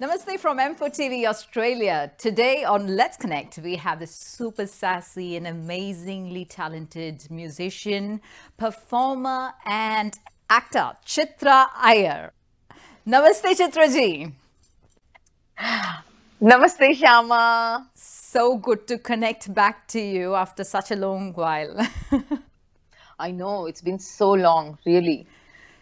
Namaste from M4 TV Australia. Today on Let's Connect, we have this super sassy and amazingly talented musician, performer, and actor, Chitra Iyer. Namaste, Chitraji. Namaste, Shama. So good to connect back to you after such a long while. I know, it's been so long, really.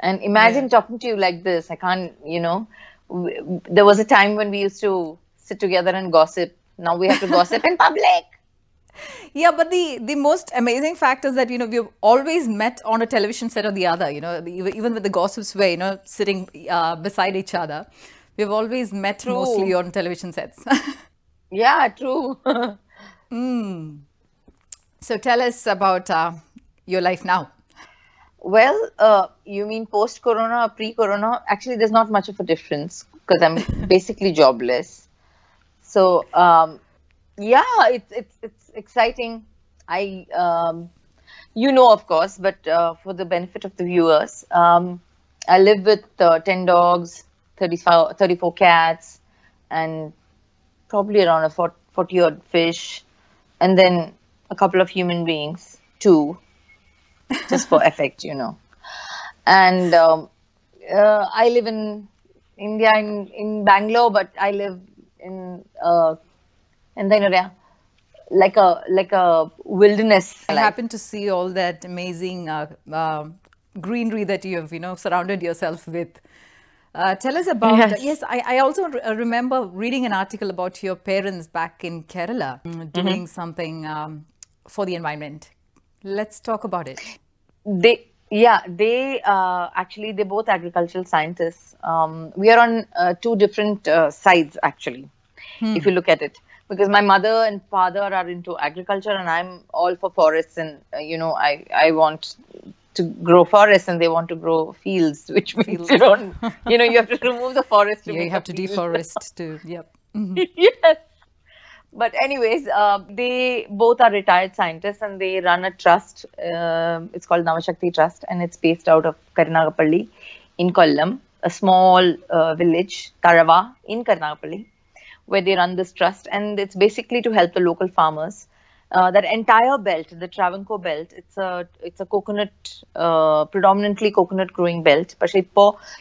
And imagine yeah. talking to you like this. I can't, you know, we, there was a time when we used to sit together and gossip. Now we have to gossip in public. Yeah, but the the most amazing fact is that you know we've always met on a television set or the other. You know, even with the gossips were you know sitting uh, beside each other, we've always met true. mostly on television sets. yeah, true. mm. So tell us about uh, your life now. Well, uh, you mean post corona or pre corona? Actually, there's not much of a difference because I'm basically jobless. So um, yeah, it's it's it's exciting. I um, you know, of course, but uh, for the benefit of the viewers, um, I live with uh, ten dogs, 34 cats, and probably around a forty odd fish, and then a couple of human beings too, just for effect, you know. And um, uh, I live in India in, in Bangalore, but I live in uh, in the area like a like a wilderness. I happen to see all that amazing uh, uh, greenery that you have you know surrounded yourself with. Uh, tell us about yes. yes I, I, also uh, remember reading an article about your parents back in Kerala mm, mm-hmm. doing mm -hmm. something um, for the environment. Let's talk about it. They yeah, they uh, actually they're both agricultural scientists. Um, we are on uh, two different uh, sides actually, hmm. if you look at it, because my mother and father are into agriculture, and I'm all for forests, and uh, you know I I want to grow forests and they want to grow fields, which means you don't, you know, you have to remove the forest. yeah, you have to deforest too. Yep. Mm -hmm. yes. But anyways, uh, they both are retired scientists and they run a trust. Uh, it's called Navashakti Trust and it's based out of Karnataka in Kollam, a small uh, village, Tarava in Karnataka, where they run this trust. And it's basically to help the local farmers uh, that entire belt, the Travancore belt, it's a it's a coconut, uh, predominantly coconut growing belt. But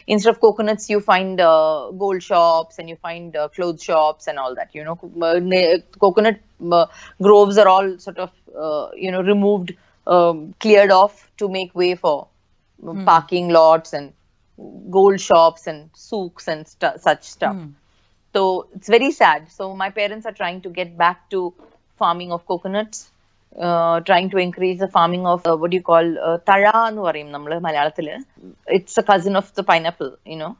instead of coconuts, you find uh, gold shops and you find uh, clothes shops and all that. You know, uh, coconut groves are all sort of you know removed, um, cleared off to make way for um, hmm. parking lots and gold shops and souks and stu such stuff. Hmm. So it's very sad. So my parents are trying to get back to farming of coconuts trying to increase the farming of what you call തഴ എന്ന് പറയും നമ്മൾ മലയാളത്തിൽ it's a cousin of the pineapple you know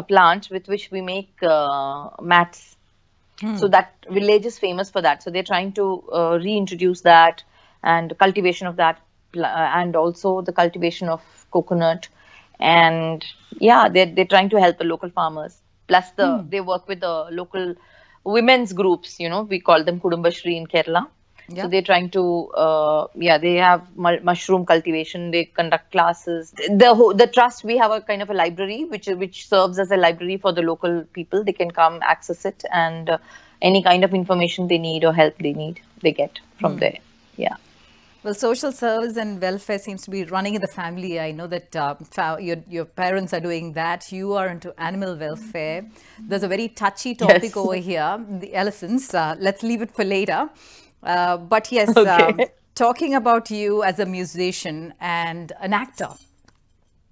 a plant with which we make uh, mats. Hmm. So that village is famous for that. So they're trying to uh, reintroduce that and cultivation of that, pl- uh, and also the cultivation of coconut, and yeah, they're they're trying to help the local farmers. Plus the hmm. they work with the local women's groups you know we call them kudumbashri in kerala yeah. so they're trying to uh, yeah they have mushroom cultivation they conduct classes the the trust we have a kind of a library which which serves as a library for the local people they can come access it and uh, any kind of information they need or help they need they get from mm. there yeah well, social service and welfare seems to be running in the family. I know that uh, your, your parents are doing that. You are into animal welfare. There's a very touchy topic yes. over here, the elephants. Uh, let's leave it for later. Uh, but yes, um, okay. um, talking about you as a musician and an actor.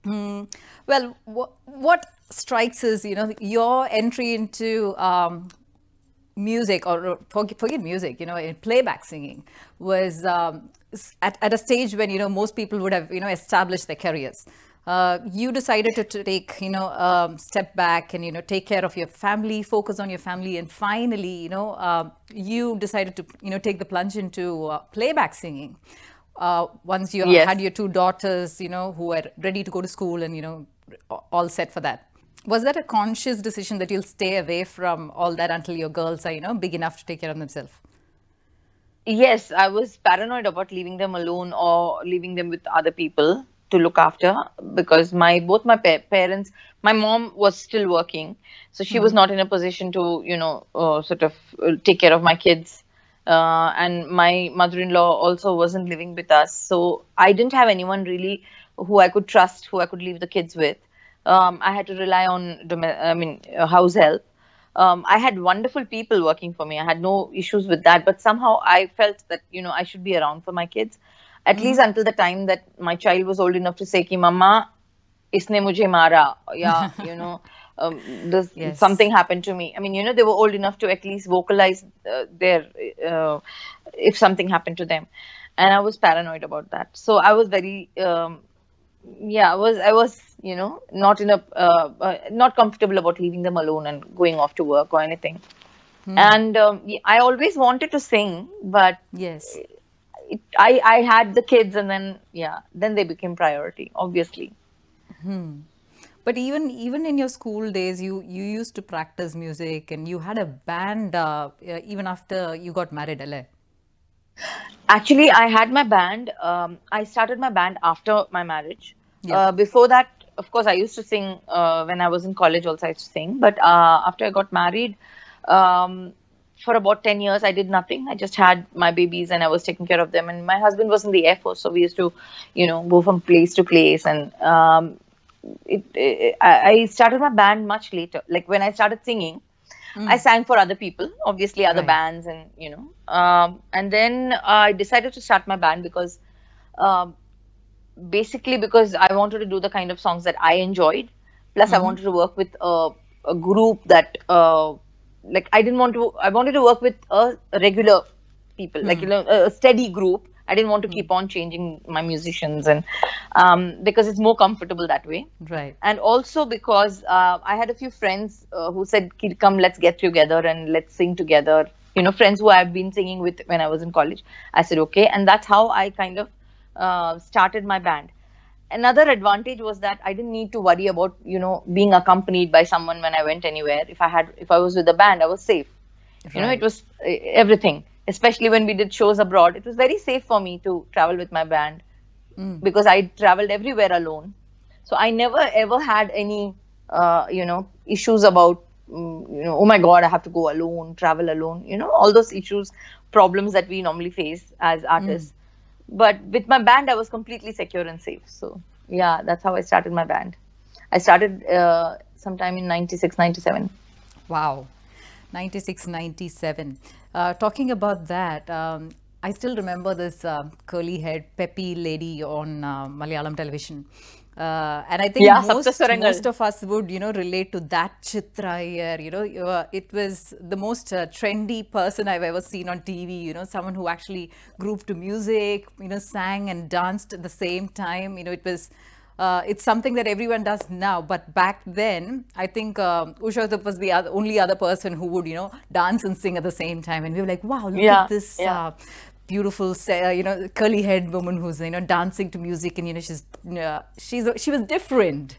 Mm, well, wh what strikes is, you know, your entry into um, music or forget, music, you know, in playback singing was um, at, at a stage when, you know, most people would have, you know, established their careers. Uh, you decided to, take you know um, step back and you know take care of your family focus on your family and finally you know uh, you decided to you know take the plunge into uh, playback singing uh, once you yes. had your two daughters you know who were ready to go to school and you know all set for that was that a conscious decision that you'll stay away from all that until your girls are you know big enough to take care of themselves yes, I was paranoid about leaving them alone or leaving them with other people to look after because my both my pa- parents my mom was still working so she mm was hmm. not in a position to you know uh, sort of uh, take care of my kids uh, and my mother-in-law also wasn't living with us so i didn't have anyone really who i could trust who i could leave the kids with um, i had to rely on dom- i mean uh, house help um, I had wonderful people working for me. I had no issues with that, but somehow I felt that you know I should be around for my kids, at mm. least until the time that my child was old enough to say, "Ki mama, isne mujhe mara," yeah, you know. Um, this, yes. something happened to me. I mean, you know, they were old enough to at least vocalize uh, their uh, if something happened to them, and I was paranoid about that. So I was very um, yeah i was i was you know not in a uh, uh, not comfortable about leaving them alone and going off to work or anything hmm. and um, i always wanted to sing but yes it, i i had the kids and then yeah then they became priority obviously hmm. but even even in your school days you you used to practice music and you had a band uh, uh even after you got married Ale. Actually, I had my band. Um, I started my band after my marriage. Yeah. Uh, before that, of course, I used to sing uh, when I was in college. Also, I used to sing. But uh, after I got married, um, for about ten years, I did nothing. I just had my babies and I was taking care of them. And my husband was in the air force, so we used to, you know, go from place to place. And um, it, it, I started my band much later. Like when I started singing, Mm. I sang for other people, obviously other right. bands, and you know. Um, and then uh, I decided to start my band because um, basically because I wanted to do the kind of songs that I enjoyed. Plus, mm-hmm. I wanted to work with a, a group that, uh, like, I didn't want to. I wanted to work with a regular people, mm-hmm. like you hmm. know, a steady group. I didn't want to hmm. keep on changing my musicians, and um, because it's more comfortable that way. Right. And also because uh, I had a few friends uh, who said, "Come, let's get together and let's sing together." You know, friends who I've been singing with when I was in college. I said, "Okay," and that's how I kind of uh, started my band. Another advantage was that I didn't need to worry about you know being accompanied by someone when I went anywhere. If I had if I was with a band, I was safe. Right. You know, it was everything. Especially when we did shows abroad, it was very safe for me to travel with my band mm. because I traveled everywhere alone. So I never ever had any uh, you know issues about mm, you know, oh my God, I have to go alone, travel alone, you know, all those issues, problems that we normally face as hmm. artists. Mm but with my band i was completely secure and safe so yeah that's how i started my band i started uh, sometime in 96 97 wow 96 97 uh, talking about that um, i still remember this uh, curly haired peppy lady on uh, malayalam television uh, and I think yeah, most, most of us would, you know, relate to that Chitra here. You know, uh, it was the most uh, trendy person I've ever seen on TV. You know, someone who actually grouped to music, you know, sang and danced at the same time. You know, it was. Uh, it's something that everyone does now, but back then, I think um, Usha was the other, only other person who would, you know, dance and sing at the same time. And we were like, wow, look yeah, at this yeah beautiful, uh, you know, curly haired woman who's, you know, dancing to music and, you know, she's, uh, she's, she was different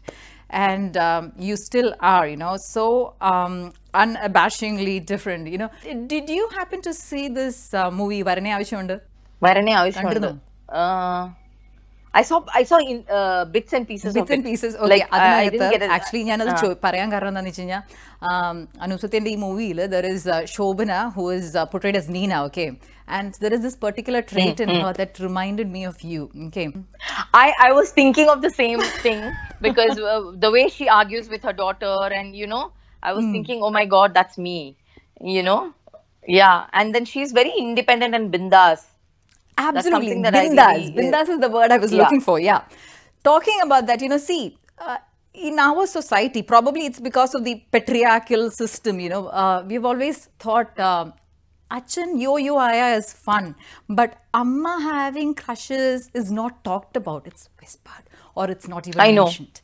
and um, you still are, you know, so um, unabashingly different, you know. Did you happen to see this uh, movie, Varane Avishundu? Varane Avishundu. Uh, I saw I saw in bits and pieces bits and pieces okay അതിനകത്ത് actually ഞാനത് uh. പറയാൻ കാരണം എന്താണെന്ന് വെച്ച് കഴിഞ്ഞാൽ um, അനുസൃത്യൻ്റെ ഈ മൂവിയിൽ there is Shobana who is പൊട്ടൈഡ് as Neena okay and there is this particular trait mm-hmm. in her that reminded me of you okay i i was thinking of the same thing because uh, the way she argues with her daughter and you know i was mm. thinking oh my god that's me you know yeah and then she's very independent and bindas Absolutely. Bindas. Bindas is the word I was yeah. looking for. Yeah. Talking about that, you know, see, uh, in our society, probably it's because of the patriarchal system, you know, uh, we've always thought. achin um, Achan yo yo aya is fun, but amma having crushes is not talked about. It's whispered or it's not even I know. mentioned.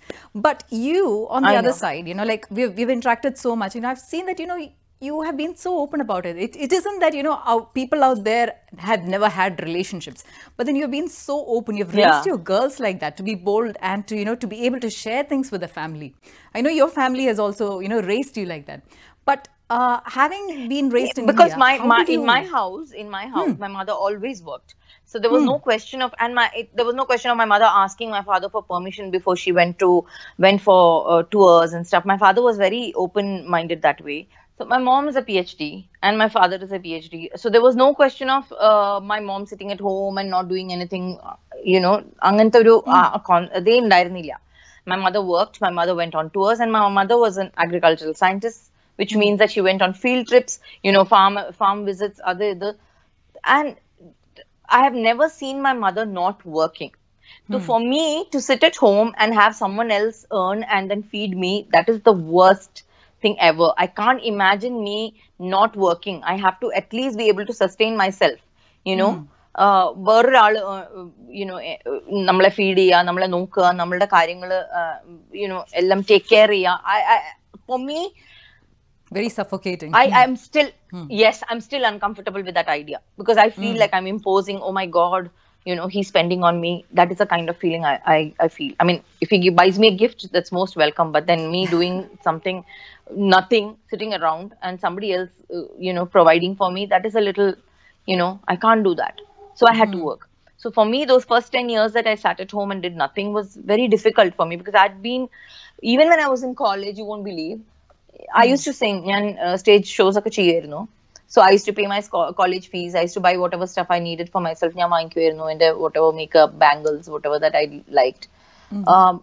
But you, on the I other know. side, you know, like we've, we've interacted so much, you know, I've seen that, you know, you have been so open about it. It, it isn't that, you know, people out there have never had relationships, but then you've been so open. You've raised yeah. your girls like that to be bold and to, you know, to be able to share things with the family. I know your family has also, you know, raised you like that. But uh, having been raised in because India, my, my in my house in my house hmm. my mother always worked so there was hmm. no question of and my it, there was no question of my mother asking my father for permission before she went to went for uh, tours and stuff my father was very open minded that way so my mom is a PhD and my father is a PhD. So there was no question of uh, my mom sitting at home and not doing anything. You know, അങ്ങനത്തെ ഒരു അതേ mm. my mother worked my mother went on tours and my mother was an agricultural scientist which mm. means that she went on field trips you know farm farm visits other, other and i have never seen my mother not working so mm. for me to sit at home and have someone else earn and then feed me that is the worst thing ever. I can't imagine me not working. I have to at least be able to sustain myself, you know. Hmm. Uh, uh, you know, you know eh, നമ്മളെ feed ചെയ്യുക നമ്മളെ നോക്കുക നമ്മളുടെ കാര്യങ്ങൾ you know uh, എല്ലാം take care ചെയ്യുക for me very suffocating i am hmm. still hmm. yes i'm still uncomfortable with that idea because i feel like i'm imposing oh my god you know he's spending on me that is a kind of feeling i, I feel i mean if he buys me a gift that's most welcome but then me doing something nothing sitting around and somebody else uh, you know providing for me that is a little you know i can't do that so i had mm-hmm. to hmm. work so for me those first 10 years that i sat at home and did nothing was very difficult for me because i'd been even when i was in college you won't believe mm-hmm. i hmm. used to sing and uh, stage shows ഒക്കെ no so i used to pay my sco- college fees i used to buy whatever stuff i needed for myself ഞാൻ വാങ്ങിക്കുമായിരുന്നു എൻ്റെ whatever makeup bangles whatever that i liked mm-hmm. um,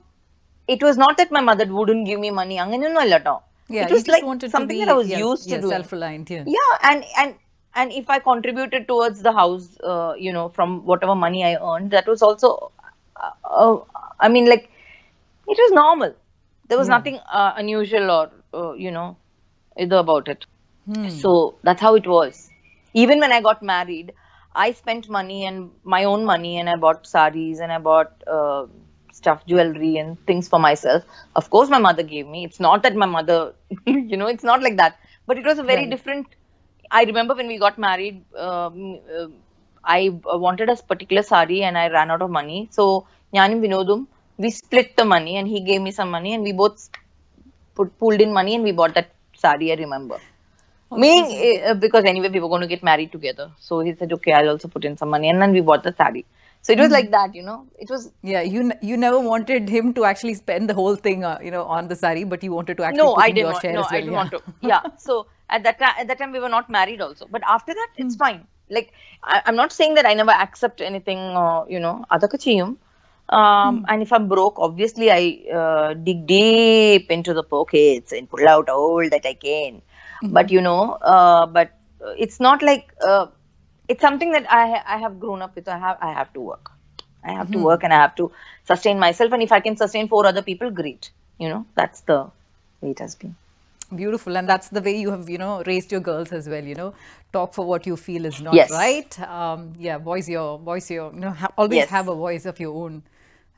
it was not that my mother wouldn't give me money അങ്ങനെയൊന്നും അല്ല കേട്ടോ yeah, it was like something be, that I was yes, used to yes, doing. Self-reliant. Yeah. yeah, and and and if I contributed towards the house, uh, you know, from whatever money I earned, that was also, uh, uh, I mean, like, it was normal. There was yeah. nothing uh, unusual or uh, you know, either about it. Hmm. So that's how it was. Even when I got married, I spent money and my own money, and I bought saris and I bought uh, stuff jewelry and things for myself of course my mother gave me it's not that my mother you know it's not like that but it was a very right. different i remember when we got married um, uh, i wanted a particular sari and i ran out of money so Yanim vinodum we split the money and he gave me some money and we both put, pulled in money and we bought that sari i remember me uh, eh, eh, because anyway we were going to get married together so he said okay i'll also put in some money and then we bought the sari so it was mm-hmm. like mm. that you know it was yeah you you never wanted him to actually spend the whole thing uh, you know on the sari but you wanted to actually no, put I in your want, share no, as well I didn't yeah. want to yeah so at that time at that time we were not married also but after that mm-hmm. it's mm. fine like I, am not saying that I never accept anything or uh, you know adakachiyum um, mm. and if I'm broke, obviously I uh, dig deep into the pockets and pull out all that I can. Mm-hmm. But you know, uh, but it's not like uh, it's something that I I have grown up with. I have I have to work. I have mm-hmm. to hmm. work and I have to sustain myself. And if I can sustain four other people, great. You know, that's the way it has been. Beautiful. And that's the way you have, you know, raised your girls as well, you know, talk for what you feel is not yes. right. Um, yeah, voice your, voice your, you know, ha- always yes. have a voice of your own.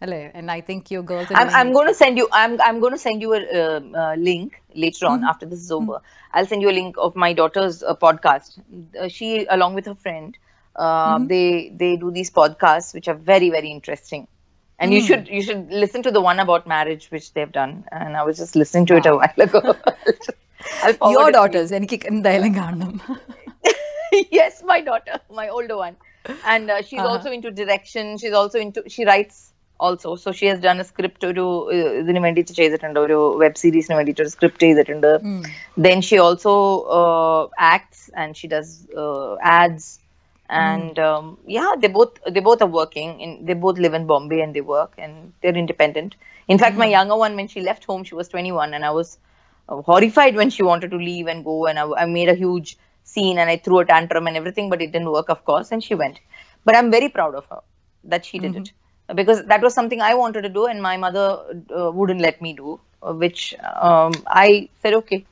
Hello, and I think you girls. I'm, I'm going to send you. I'm I'm going to send you a uh, uh, link later on mm -hmm. after this is mm-hmm. over. Mm -hmm. I'll send you a link of my daughter's uh, podcast. Uh, she, along with her friend, mm -hmm. they they do these podcasts which are very very interesting. And you mm. should you should listen to the one about marriage which they've done. And I was just listening to wow. it a while ago. Your daughters, എനിക്ക് എന്തായാലും കാണണം yes, my daughter, my older one. And uh, she's uh -huh. also into direction. She's also into, she writes also, so also so she has done script ഒരു ഇതിന് വേണ്ടിയിട്ട് ചെയ്തിട്ടുണ്ട് ഒരു web സീരീസിന് വേണ്ടിയിട്ട് ഒരു സ്ക്രിപ്റ്റ് ചെയ്തിട്ടുണ്ട് then she also acts Then she also acts and she um, yeah they both they both are working in they both live in bombay and they work and they're independent in fact my mm. younger one when she left home she was 21 and i was uh, horrified when she wanted to leave and go and I, made a huge scene and i threw a tantrum and everything but it didn't work of course and she went but i'm very proud of her that she did mm-hmm. it because that was something I wanted to do, and my mother uh, wouldn't let me do, uh, which um, I said, okay,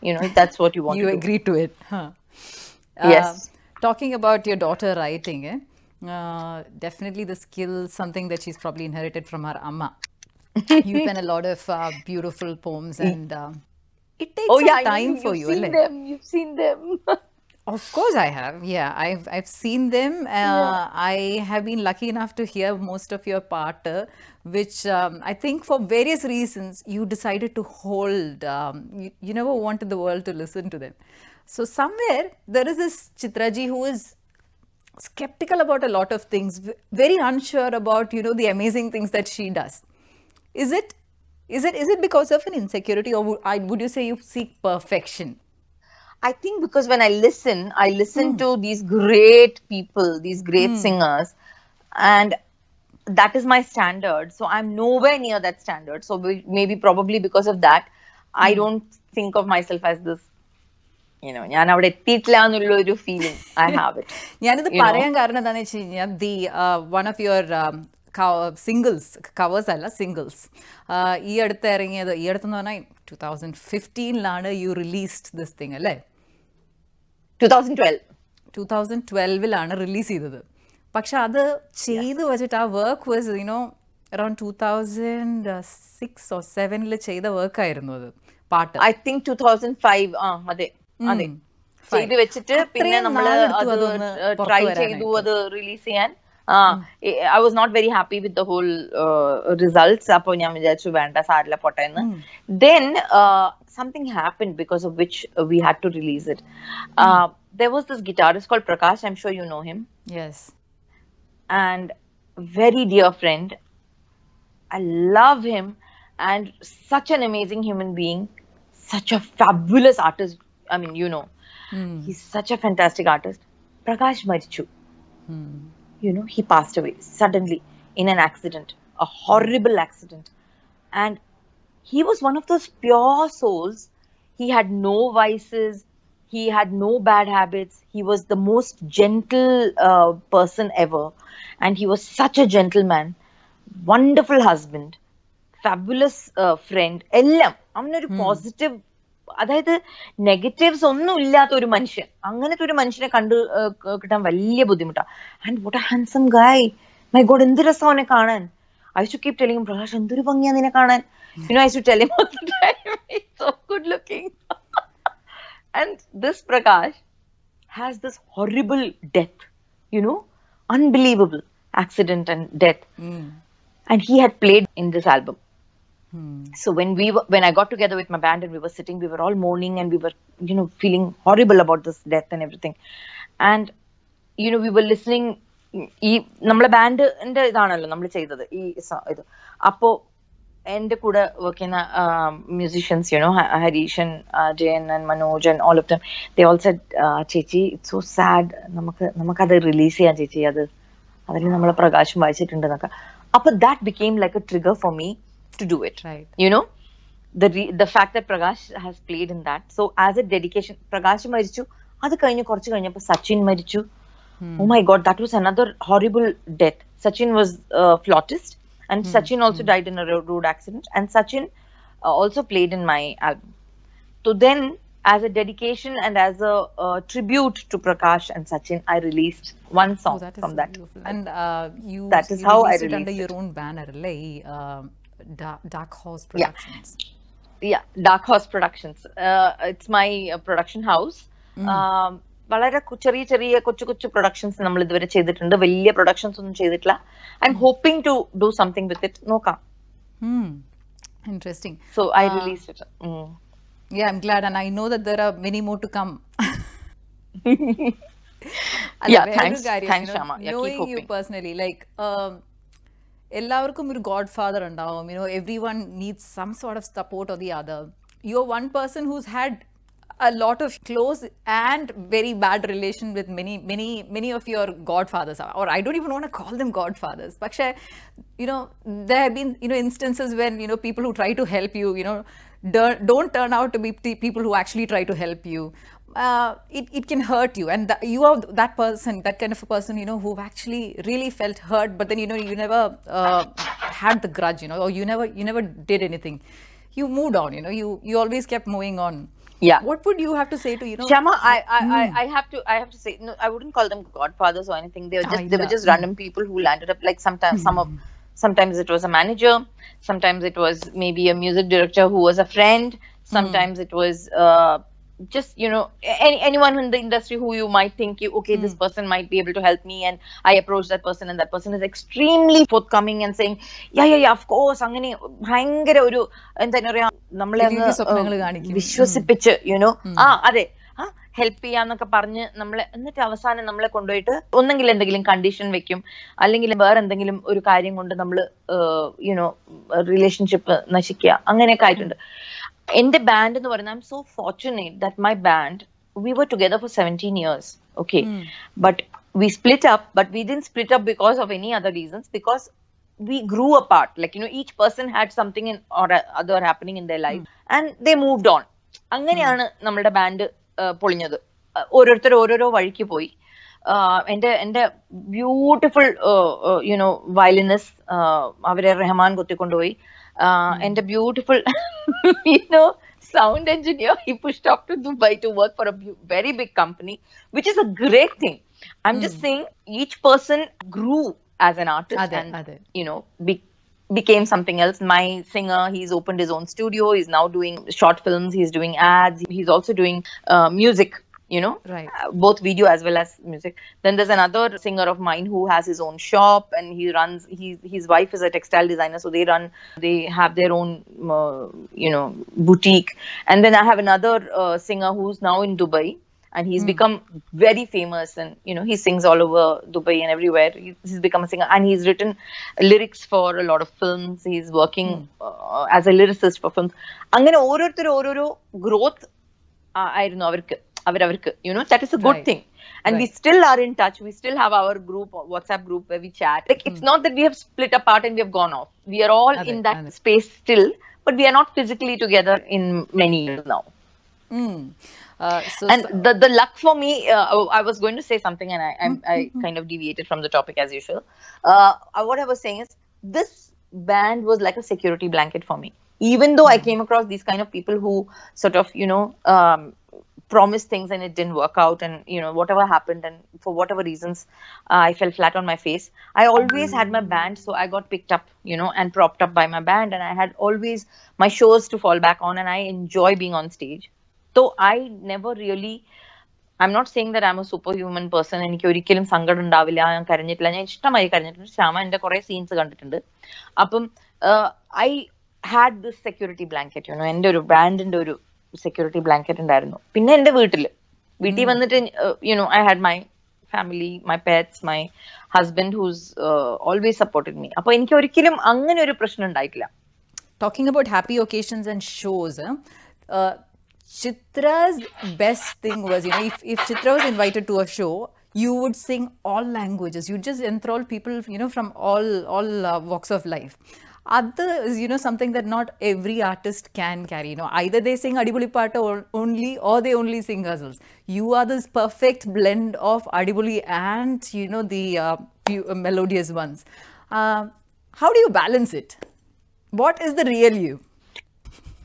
you know, that's what you want you to agree to it. Huh? Uh, yes. Uh, talking about your daughter writing, eh? Uh, definitely the skill, something that she's probably inherited from her amma. you have been a lot of uh, beautiful poems and it oh, takes oh, yeah, time for you've Seen them, you've seen them. Of course, I have. Yeah, I've I've seen them. Uh, yeah. I have been lucky enough to hear most of your part, uh, which um, I think for various reasons you decided to hold. Um, you, you never wanted the world to listen to them. So somewhere there is this Chitraji who is skeptical about a lot of things, very unsure about you know the amazing things that she does. Is it is it is it because of an insecurity, or would, I, would you say you seek perfection? I think because when I listen, I listen mm. to these great people, these great mm. singers, and that is my standard. So I'm nowhere near that standard. So maybe probably because of that, mm. I don't think of myself as this ഞാനിത് പറയാൻ കാരണം എന്താണെന്ന് വെച്ച് കഴിഞ്ഞാൽ the one of your singles covers അല്ല singles ഈ അടുത്ത് ഇറങ്ങിയത് ഈ അടുത്തെന്ന് പറഞ്ഞാൽ ടു തൗസൻഡ് ഫിഫ്റ്റീനിലാണ് യു റിലീസ്ഡ് ദിസ് തിങ് അല്ലേ ടു തൗസൻഡ് ട്വൽവിലാണ് റിലീസ് ചെയ്തത് പക്ഷെ അത് ചെയ്തു വെച്ചിട്ട് ആ work was you know around two thousand six oh സെവനിൽ ചെയ്ത വർക്ക് ആയിരുന്നു അത് പാട്ട് I think two thousand five ആ അതെ അതെ ചെയ്തു വെച്ചിട്ട് പിന്നെ നമ്മൾ അത് ട്രൈ ചെയ്തു അത് റിലീസ് ചെയ്യാൻ I was not very happy with the whole uh, results. Mm. Then something happened because of which we had to release it. There was this guitarist called Prakash. I'm sure you know him. Yes. And very dear friend. I love him. And such an amazing human being. Such a fabulous artist. I mean, you know. He's such a fantastic artist. Prakash Marichu. Mm you know, he passed away suddenly in an accident, a horrible accident. And he was one of those pure souls. He had no vices, he had no bad habits. He was the most gentle uh, person ever. And he was such a gentleman, wonderful husband, fabulous uh, friend. Ellam, I'm not a positive അതായത് negatives ഒന്നും ഇല്ലാത്ത ഒരു മനുഷ്യൻ അങ്ങനത്തെ ഒരു മനുഷ്യനെ കണ്ടു കിട്ടാൻ വലിയ ബുദ്ധിമുട്ടാണ് and what a handsome guy my god എന്ത് രസം അവനെ കാണാൻ I too keep telling Prakash എന്തൊരു ഭംഗിയാ നിന്നെ കാണാൻ you know I too telling so good looking and this Prakash has this horrible death you know unbelievable accident and death and he had played in this album So when we were, when I got together with my band and we were sitting, we were all mourning and we were, you know, feeling horrible about this death and everything. And, you know, we were listening. ഈ നമ്മളെ ബാൻഡിന്റെ ഇതാണല്ലോ നമ്മൾ ചെയ്തത് ഈ ഇത് അപ്പോ എൻ്റെ കൂടെ വർക്ക് ചെയ്യുന്ന musicians you know Harishan Jayan and Manoj and all of them ദേ chechi ചേച്ചി so സോ സാഡ് നമുക്ക് adu റിലീസ് ചെയ്യാം ചേച്ചി അത് അതിൽ nammala പ്രകാശം വായിച്ചിട്ടുണ്ട് nokka അപ്പൊ that became like a trigger for me to do it. Right. You know, the the fact that Prakash has played in that. So as a dedication, Pragash Marichu, other kind of Sachin Marichu. Hmm. Oh my god, that was another horrible death. Sachin was a flautist and hmm, Sachin also hmm. died in a road accident. And Sachin uh, also played in my album. So then, as a dedication and as a tribute to Prakash and Sachin, I released one oh, song from that. And uh, that is how I released it under your own banner. Like, uh, Dark, Horse Productions. Yeah. yeah, Dark Horse Productions. Uh, it's my uh, production house. Mm. Um, വളരെ ചെറിയ ചെറിയ കൊച്ചു കൊച്ചു productions നമ്മൾ ഇതുവരെ ചെയ്തിട്ടുണ്ട് വലിയ productions ഒന്നും ചെയ്തിട്ടില്ല I'm hoping to do something with it നോക്കാം interesting so I release it yeah i'm glad and i know that there are many more to come yeah thanks, thanks you know, Shama. Yeah, knowing you personally like um, എല്ലാവർക്കും ഒരു Godfather father ഉണ്ടാവും You know everyone needs some sort of support or the other. You're one person who's had a lot of close and very bad relation with many, many, many of your godfathers, or I don't even want to call them godfathers. Paksha, you know, there have been, you know, instances when, you know, people who try to help you, you know, don't turn out to be people who actually try to help you uh, it, it can hurt you and you are that person that kind of a person you know who actually really felt hurt but then you know you never uh, had the grudge you know or you never you never did anything you moved on you know you you always kept moving on yeah what would you have to say to you know Shama, I, I, mm. I, I have to i have to say no i wouldn't call them godfathers or anything they were just they were just random people who landed up like sometimes mm. some of sometimes it was a manager sometimes it was maybe a music director who was a friend hmm. sometimes mm. it was uh, just you know any anyone in the industry who you might think you okay mm. this person might be able to help me and i approach that person and that person is extremely forthcoming and saying yeah yeah yeah of course അങ്ങനെ ഭയങ്കര ഒരു എന്താ പറയാ നമ്മളെ വിശ്വസിപ്പിച്ച് you know ah adhe help ചെയ്യാന്നൊക്കെ പറഞ്ഞ് നമ്മളെ എന്നിട്ട് അവസാനം നമ്മളെ കൊണ്ടുപോയിട്ട് ഒന്നെങ്കിൽ എന്തെങ്കിലും കണ്ടീഷൻ വെക്കും അല്ലെങ്കിൽ വേറെ എന്തെങ്കിലും ഒരു കാര്യം കൊണ്ട് നമ്മൾ യുനോ റിലേഷൻഷിപ്പ് നശിക്കുക അങ്ങനെയൊക്കെ ആയിട്ടുണ്ട് എന്റെ ബാൻഡ് എന്ന് പറയുന്നത് I'm so fortunate that my band we were together for seventeen years okay but we split up but we then split up because of any other reasons because we grew apart like you know each person had something in, or other happening in their hmm. life and and they moved on അങ്ങനെയാണ് hmm. നമ്മുടെ band പൊളിഞ്ഞത് ഓരോരുത്തർ ഓരോരോ വഴിക്ക് പോയി എന്റെ എന്റെ beautiful you know വയലിനസ് അവരെ Rahman കൊത്തിക്കൊണ്ടുപോയി uh, mm. and a beautiful, you know, sound engineer. He pushed off to Dubai to work for a very big company, which is a great thing. I'm mm. just hmm. saying each person grew as an artist and, you know, be- became something else. My singer, he's opened his own studio. He's now doing short films. He's doing ads. He's also doing uh, music you know right. uh, both video as well as music then there's another singer of mine who has his own shop and he runs he, his wife is a textile designer so they run they have their own uh, you know boutique and then i have another uh, singer who's now in dubai and he's mm. become very famous and you know he sings all over dubai and everywhere he's become a singer and he's written lyrics for a lot of films he's working mm. uh, as a lyricist for films അങ്ങനെ ഓരോരുത്തർ ഓരോരോ growth ആയിരുന്നു അവർക്ക് you know that is a good right. thing and right. we still are in touch we still have our group whatsapp group where we chat like mm. it's hmm. not that we have split apart and we have gone off we are all in that space still but we are not physically together in many years now mm. Uh, so, and the, the luck for me, uh, I was going to say something and I, I, hmm, I hmm, kind of deviated from the topic as usual. Uh, uh, what I was saying is this band was like a security blanket for me. Even though mm. I came across these kind of people who sort of, you know, um, promised things and it didn't work out and you know whatever happened and for whatever reasons uh, i fell flat on my face i always had my band so i got picked up you know and propped up by my band and i had always my shows to fall back on and i enjoy being on stage so i never really I'm not saying that I'm a superhuman person. Person എനിക്ക് ഒരിക്കലും സങ്കടം ഉണ്ടാവില്ല ഞാൻ കരഞ്ഞിട്ടില്ല ഞാൻ ഇഷ്ടമായി കരഞ്ഞിട്ടുണ്ട് ശ്യാമ എൻ്റെ കുറേ scenes കണ്ടിട്ടുണ്ട് അപ്പം I had this security blanket you know എൻ്റെ ഒരു ബ്രാൻഡിൻ്റെ ഒരു സെക്യൂരിറ്റി ബ്ലാങ്കറ്റ് ഉണ്ടായിരുന്നു പിന്നെ എന്റെ വീട്ടിൽ വീട്ടിൽ വന്നിട്ട് you know I had my family my parents my husband who's always supported me അപ്പൊ എനിക്ക് ഒരിക്കലും അങ്ങനെ ഒരു പ്രശ്നം ഉണ്ടായിട്ടില്ല talking about happy occasions and shows Chitra's best thing was, you know, if, if Chitra was invited to a show, you would sing all languages. You just enthrall people, you know, from all all uh, walks of life. അത് is you know something that not every artist can carry you know either they sing adipoli patta only or they only sing ghazals you are this perfect blend of adipoli and you know the uh, uh melodious ones uh, how do you balance it what is the real you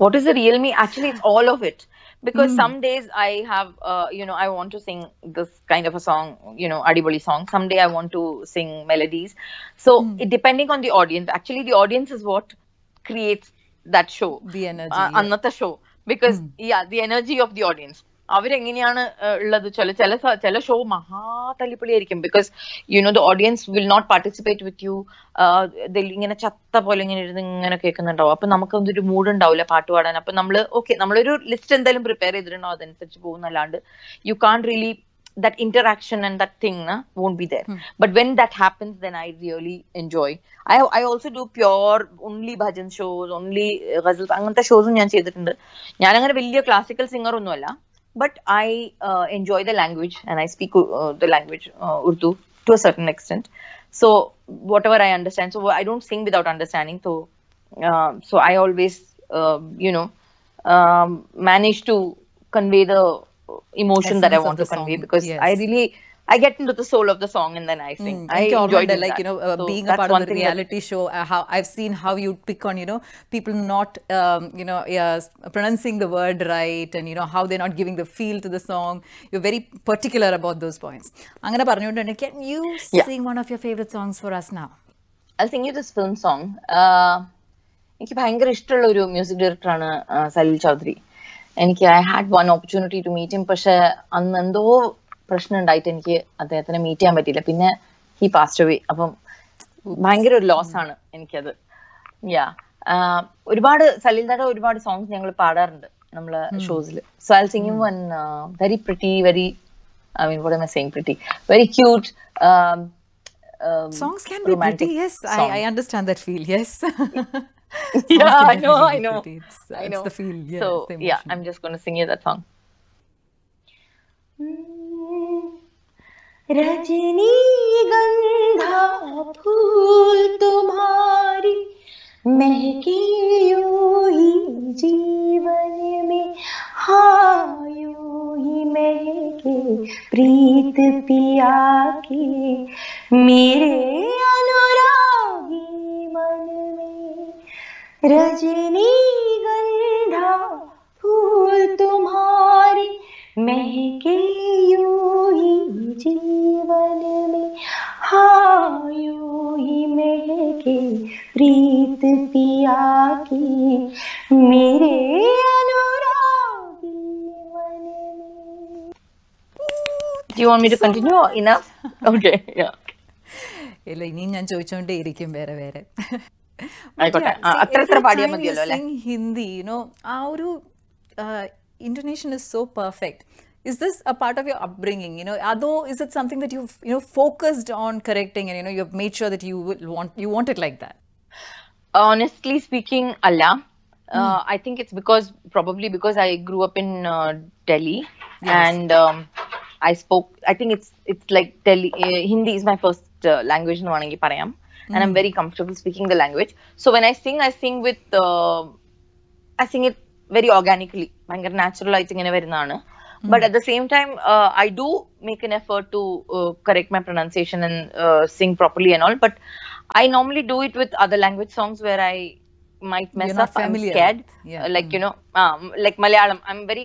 what is the real me actually it's all of it because mm. some days I have, uh, you know, I want to sing this kind of a song, you know, Adiboli song. Someday I want to sing melodies. So mm. it, depending on the audience, actually the audience is what creates that show. The uh, energy. Uh, yeah. Another show because mm. yeah, the energy of the audience. അവരെങ്ങനെയാണ് ഉള്ളത് ചില ചില ചില show മഹാ തല്ലിപ്പൊളിയായിരിക്കും because you know the audience will not participate with you ഇങ്ങനെ ചത്ത പോലെ ഇങ്ങനെ ഇരുന്ന് ഇങ്ങനെ കേൾക്കുന്നുണ്ടാവും അപ്പൊ നമുക്ക് ഒരു മൂഡ് ഉണ്ടാവില്ല പാട്ട് പാടാൻ അപ്പൊ നമ്മൾ ഓക്കെ നമ്മളൊരു ലിസ്റ്റ് എന്തായാലും പ്രിപ്പയർ ചെയ്തിട്ടുണ്ടോ അതനുസരിച്ച് പോകുന്നല്ലാണ്ട് you can really that interaction and that thing won't be there but when that when that happens, then I really enjoy. I do also do pure only bhajan shows, only uh, അങ്ങനത്തെ ഷോസും ഞാൻ ചെയ്തിട്ടുണ്ട് ഞാൻ അങ്ങനെ വലിയ classical singer ഒന്നുമല്ല but I uh, enjoy the language and I speak uh, the language uh, Urdu to a certain extent. So whatever I understand, so I don't sing without understanding. So um, so I always um, you know um, manage to convey the emotion Essence that I want to convey song. because yes. I really I get into the soul of the song and then I sing. Mm, I enjoyed it, like that. you know uh, so being a part of the reality show. Uh, how I've seen how you pick on you know people not um, you know pronouncing the word right and you know how they're not giving the feel to the song. You're very particular about those points. I'm gonna Can you yeah. sing one of your favorite songs for us now? I'll sing you this film song. Uh, എനിക്ക് ഭയങ്കര ഇഷ്ടമുള്ള ഒരു music ഡയറക്ടറാണ് സലീൽ ചൗധരി എനിക്ക് I had one opportunity to meet him പക്ഷെ അന്ന് എന്തോ പ്രശ്നം ഉണ്ടായിട്ട് എനിക്ക് അദ്ദേഹത്തിനെ മീറ്റ് ചെയ്യാൻ പറ്റിയില്ല പിന്നെ ഹി പാസ്റ്റ് അവേ അപ്പം ഭയങ്കര ഒരു ലോസ് ആണ് എനിക്കത് യാ ഒരുപാട് സലീൽദയുടെ ഒരുപാട് സോങ്സ് ഞങ്ങൾ പാടാറുണ്ട് നമ്മളെ ഷോസിൽ so I singing one very pretty very I mean what am I saying pretty very cute songs songs be be pretty I I, I understand that feel yes I know know i know it's, I know. it's the feel yes, so yeah i'm just going to sing you that रजनी गंधा फूल तुम्हारी महकी you ही जीवन में हाँ ही महके प्रीत पिया के मेरे अनुरागी मन में रजनी गंधा फूल तुम्हारी महकेयो ही जीवन में हायो ही महके प्रीत पिया की मेरे अनुरागी मन में Do you want me to continue or enough? Okay, yeah. ഇല്ല ഇനിയും ഞാൻ ചോദിച്ചുകൊണ്ടേയിരിക്കും വേറെ വേറെ ആയിക്കോട്ടെ അത്ര പാടിയാൽ മതിയല്ലോ ഹിന്ദി യുനോ ആ ഒരു Intonation is so perfect. Is this a part of your upbringing? You know, although is it something that you've you know focused on correcting, and you know you've made sure that you will want you want it like that? Honestly speaking, Allah. Mm. Uh, I think it's because probably because I grew up in uh, Delhi, yes. and um, I spoke. I think it's it's like Delhi. Uh, Hindi is my first uh, language. No mm. parayam, and I'm hmm. very comfortable speaking the language. So when I sing, I sing with uh, I sing it very organically ഭയങ്കര നാച്ചുറലായിട്ട് ഇങ്ങനെ വരുന്നതാണ് but at the same time I do make an effort to correct my pronunciation and sing properly and all but I normally do it with other language songs where I might mess up. I'm scared. Yeah. Uh, like mm. you know, um, like Malayalam. I'm very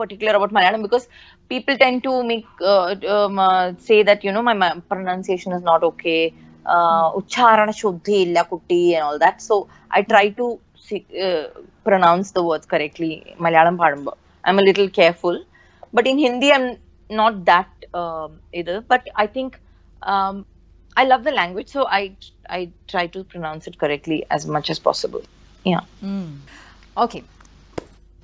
particular about Malayalam because people tend to make uh, um, uh, say that you know my, pronunciation is not okay. ഉച്ചാരണ ശുദ്ധിയില്ല കുട്ടി and all that so I try to uh, pronounce the words correctly. Malayalam I'm a little careful, but in Hindi I'm not that um, either. But I think um, I love the language, so I I try to pronounce it correctly as much as possible. Yeah. Mm. Okay.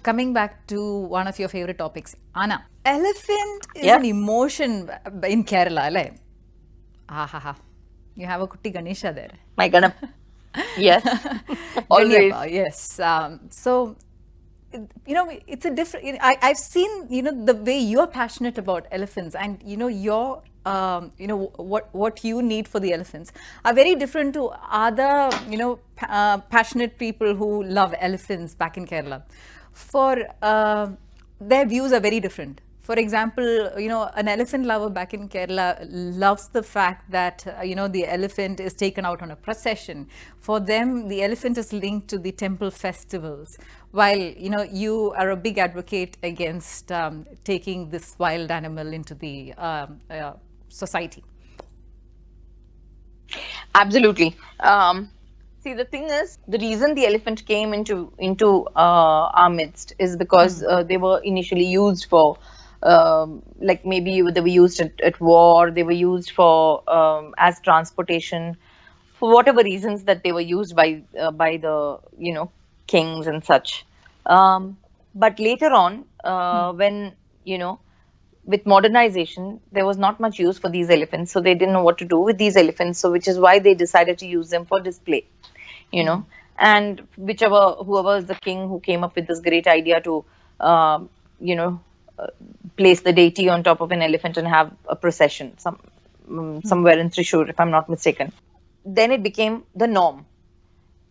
Coming back to one of your favorite topics, Anna. Elephant is yeah. an emotion uh, in Kerala, right? Ah, ha, ha. You have a Kutti Ganesha there. My Ganap. Yes, always. yes. Um, so, you know, it's a different, I, I've seen, you know, the way you're passionate about elephants and, you know, your um, you know what what you need for the elephants are very different to other you know uh, passionate people who love elephants back in Kerala. For uh, their views are very different for example, you know, an elephant lover back in Kerala loves the fact that, uh, you know, the elephant is taken out on a procession. For them, the elephant is linked to the temple festivals. While, you know, you are a big advocate against um, taking this wild animal into the um, uh, society. Absolutely. Um, see, the thing is, the reason the elephant came into into uh, our midst is because hmm. uh, they were initially used for um, like maybe they were used at, at war, they were used for um, as transportation, for whatever reasons that they were used by uh, by the you know kings and such. Um, but later on, uh, hmm. when you know with modernization, there was not much use for these elephants, so they didn't know what to do with these elephants. So which is why they decided to use them for display, you know. Hmm. And whichever whoever is the king who came up with this great idea to uh, you know place the deity on top of an elephant and have a procession mm, hmm. somewhere in Trishur, if I'm not mistaken. Then it became the norm.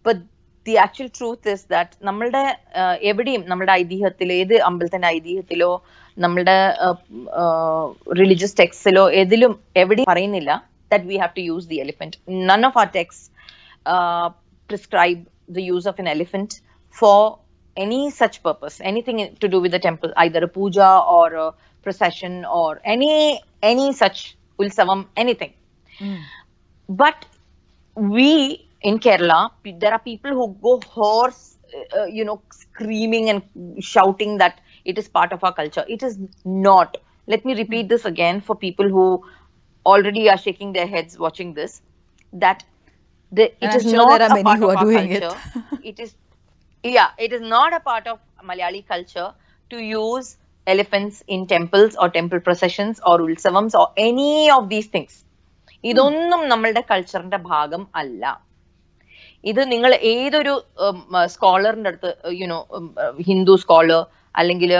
But the actual truth is that നമ്മളുടെ എവിടെയും നമ്മുടെ ഐതിഹ്യത്തിലോ ഏത് അമ്പലത്തിൻ്റെ ഐതിഹ്യത്തിലോ നമ്മളുടെ religious ടെക്സ്റ്റിലോ ഏതിലും എവിടെയും പറയുന്നില്ല that we have to use the elephant none of our texts prescribe the use of an elephant for any such purpose, anything to do with the temple, either a puja or a procession or any any such ulsavam, anything. Mm. But we in Kerala, there are people who go horse, uh, uh, you know, screaming and shouting that it is part of our culture. It is not. Let me repeat this again for people who already are shaking their heads watching this. That the, it is sure not there are many who are doing culture. it. it is yeah, it is not a part of Malayali culture to use elephants in temples or temple processions or ulsavams or any of these things. ഇതൊന്നും നമ്മളുടെ കൾച്ചറിന്റെ ഭാഗം അല്ല ഇത് നിങ്ങൾ ഏതൊരു സ്കോളറിന്റെ അടുത്ത് you know Hindu scholar അല്ലെങ്കിൽ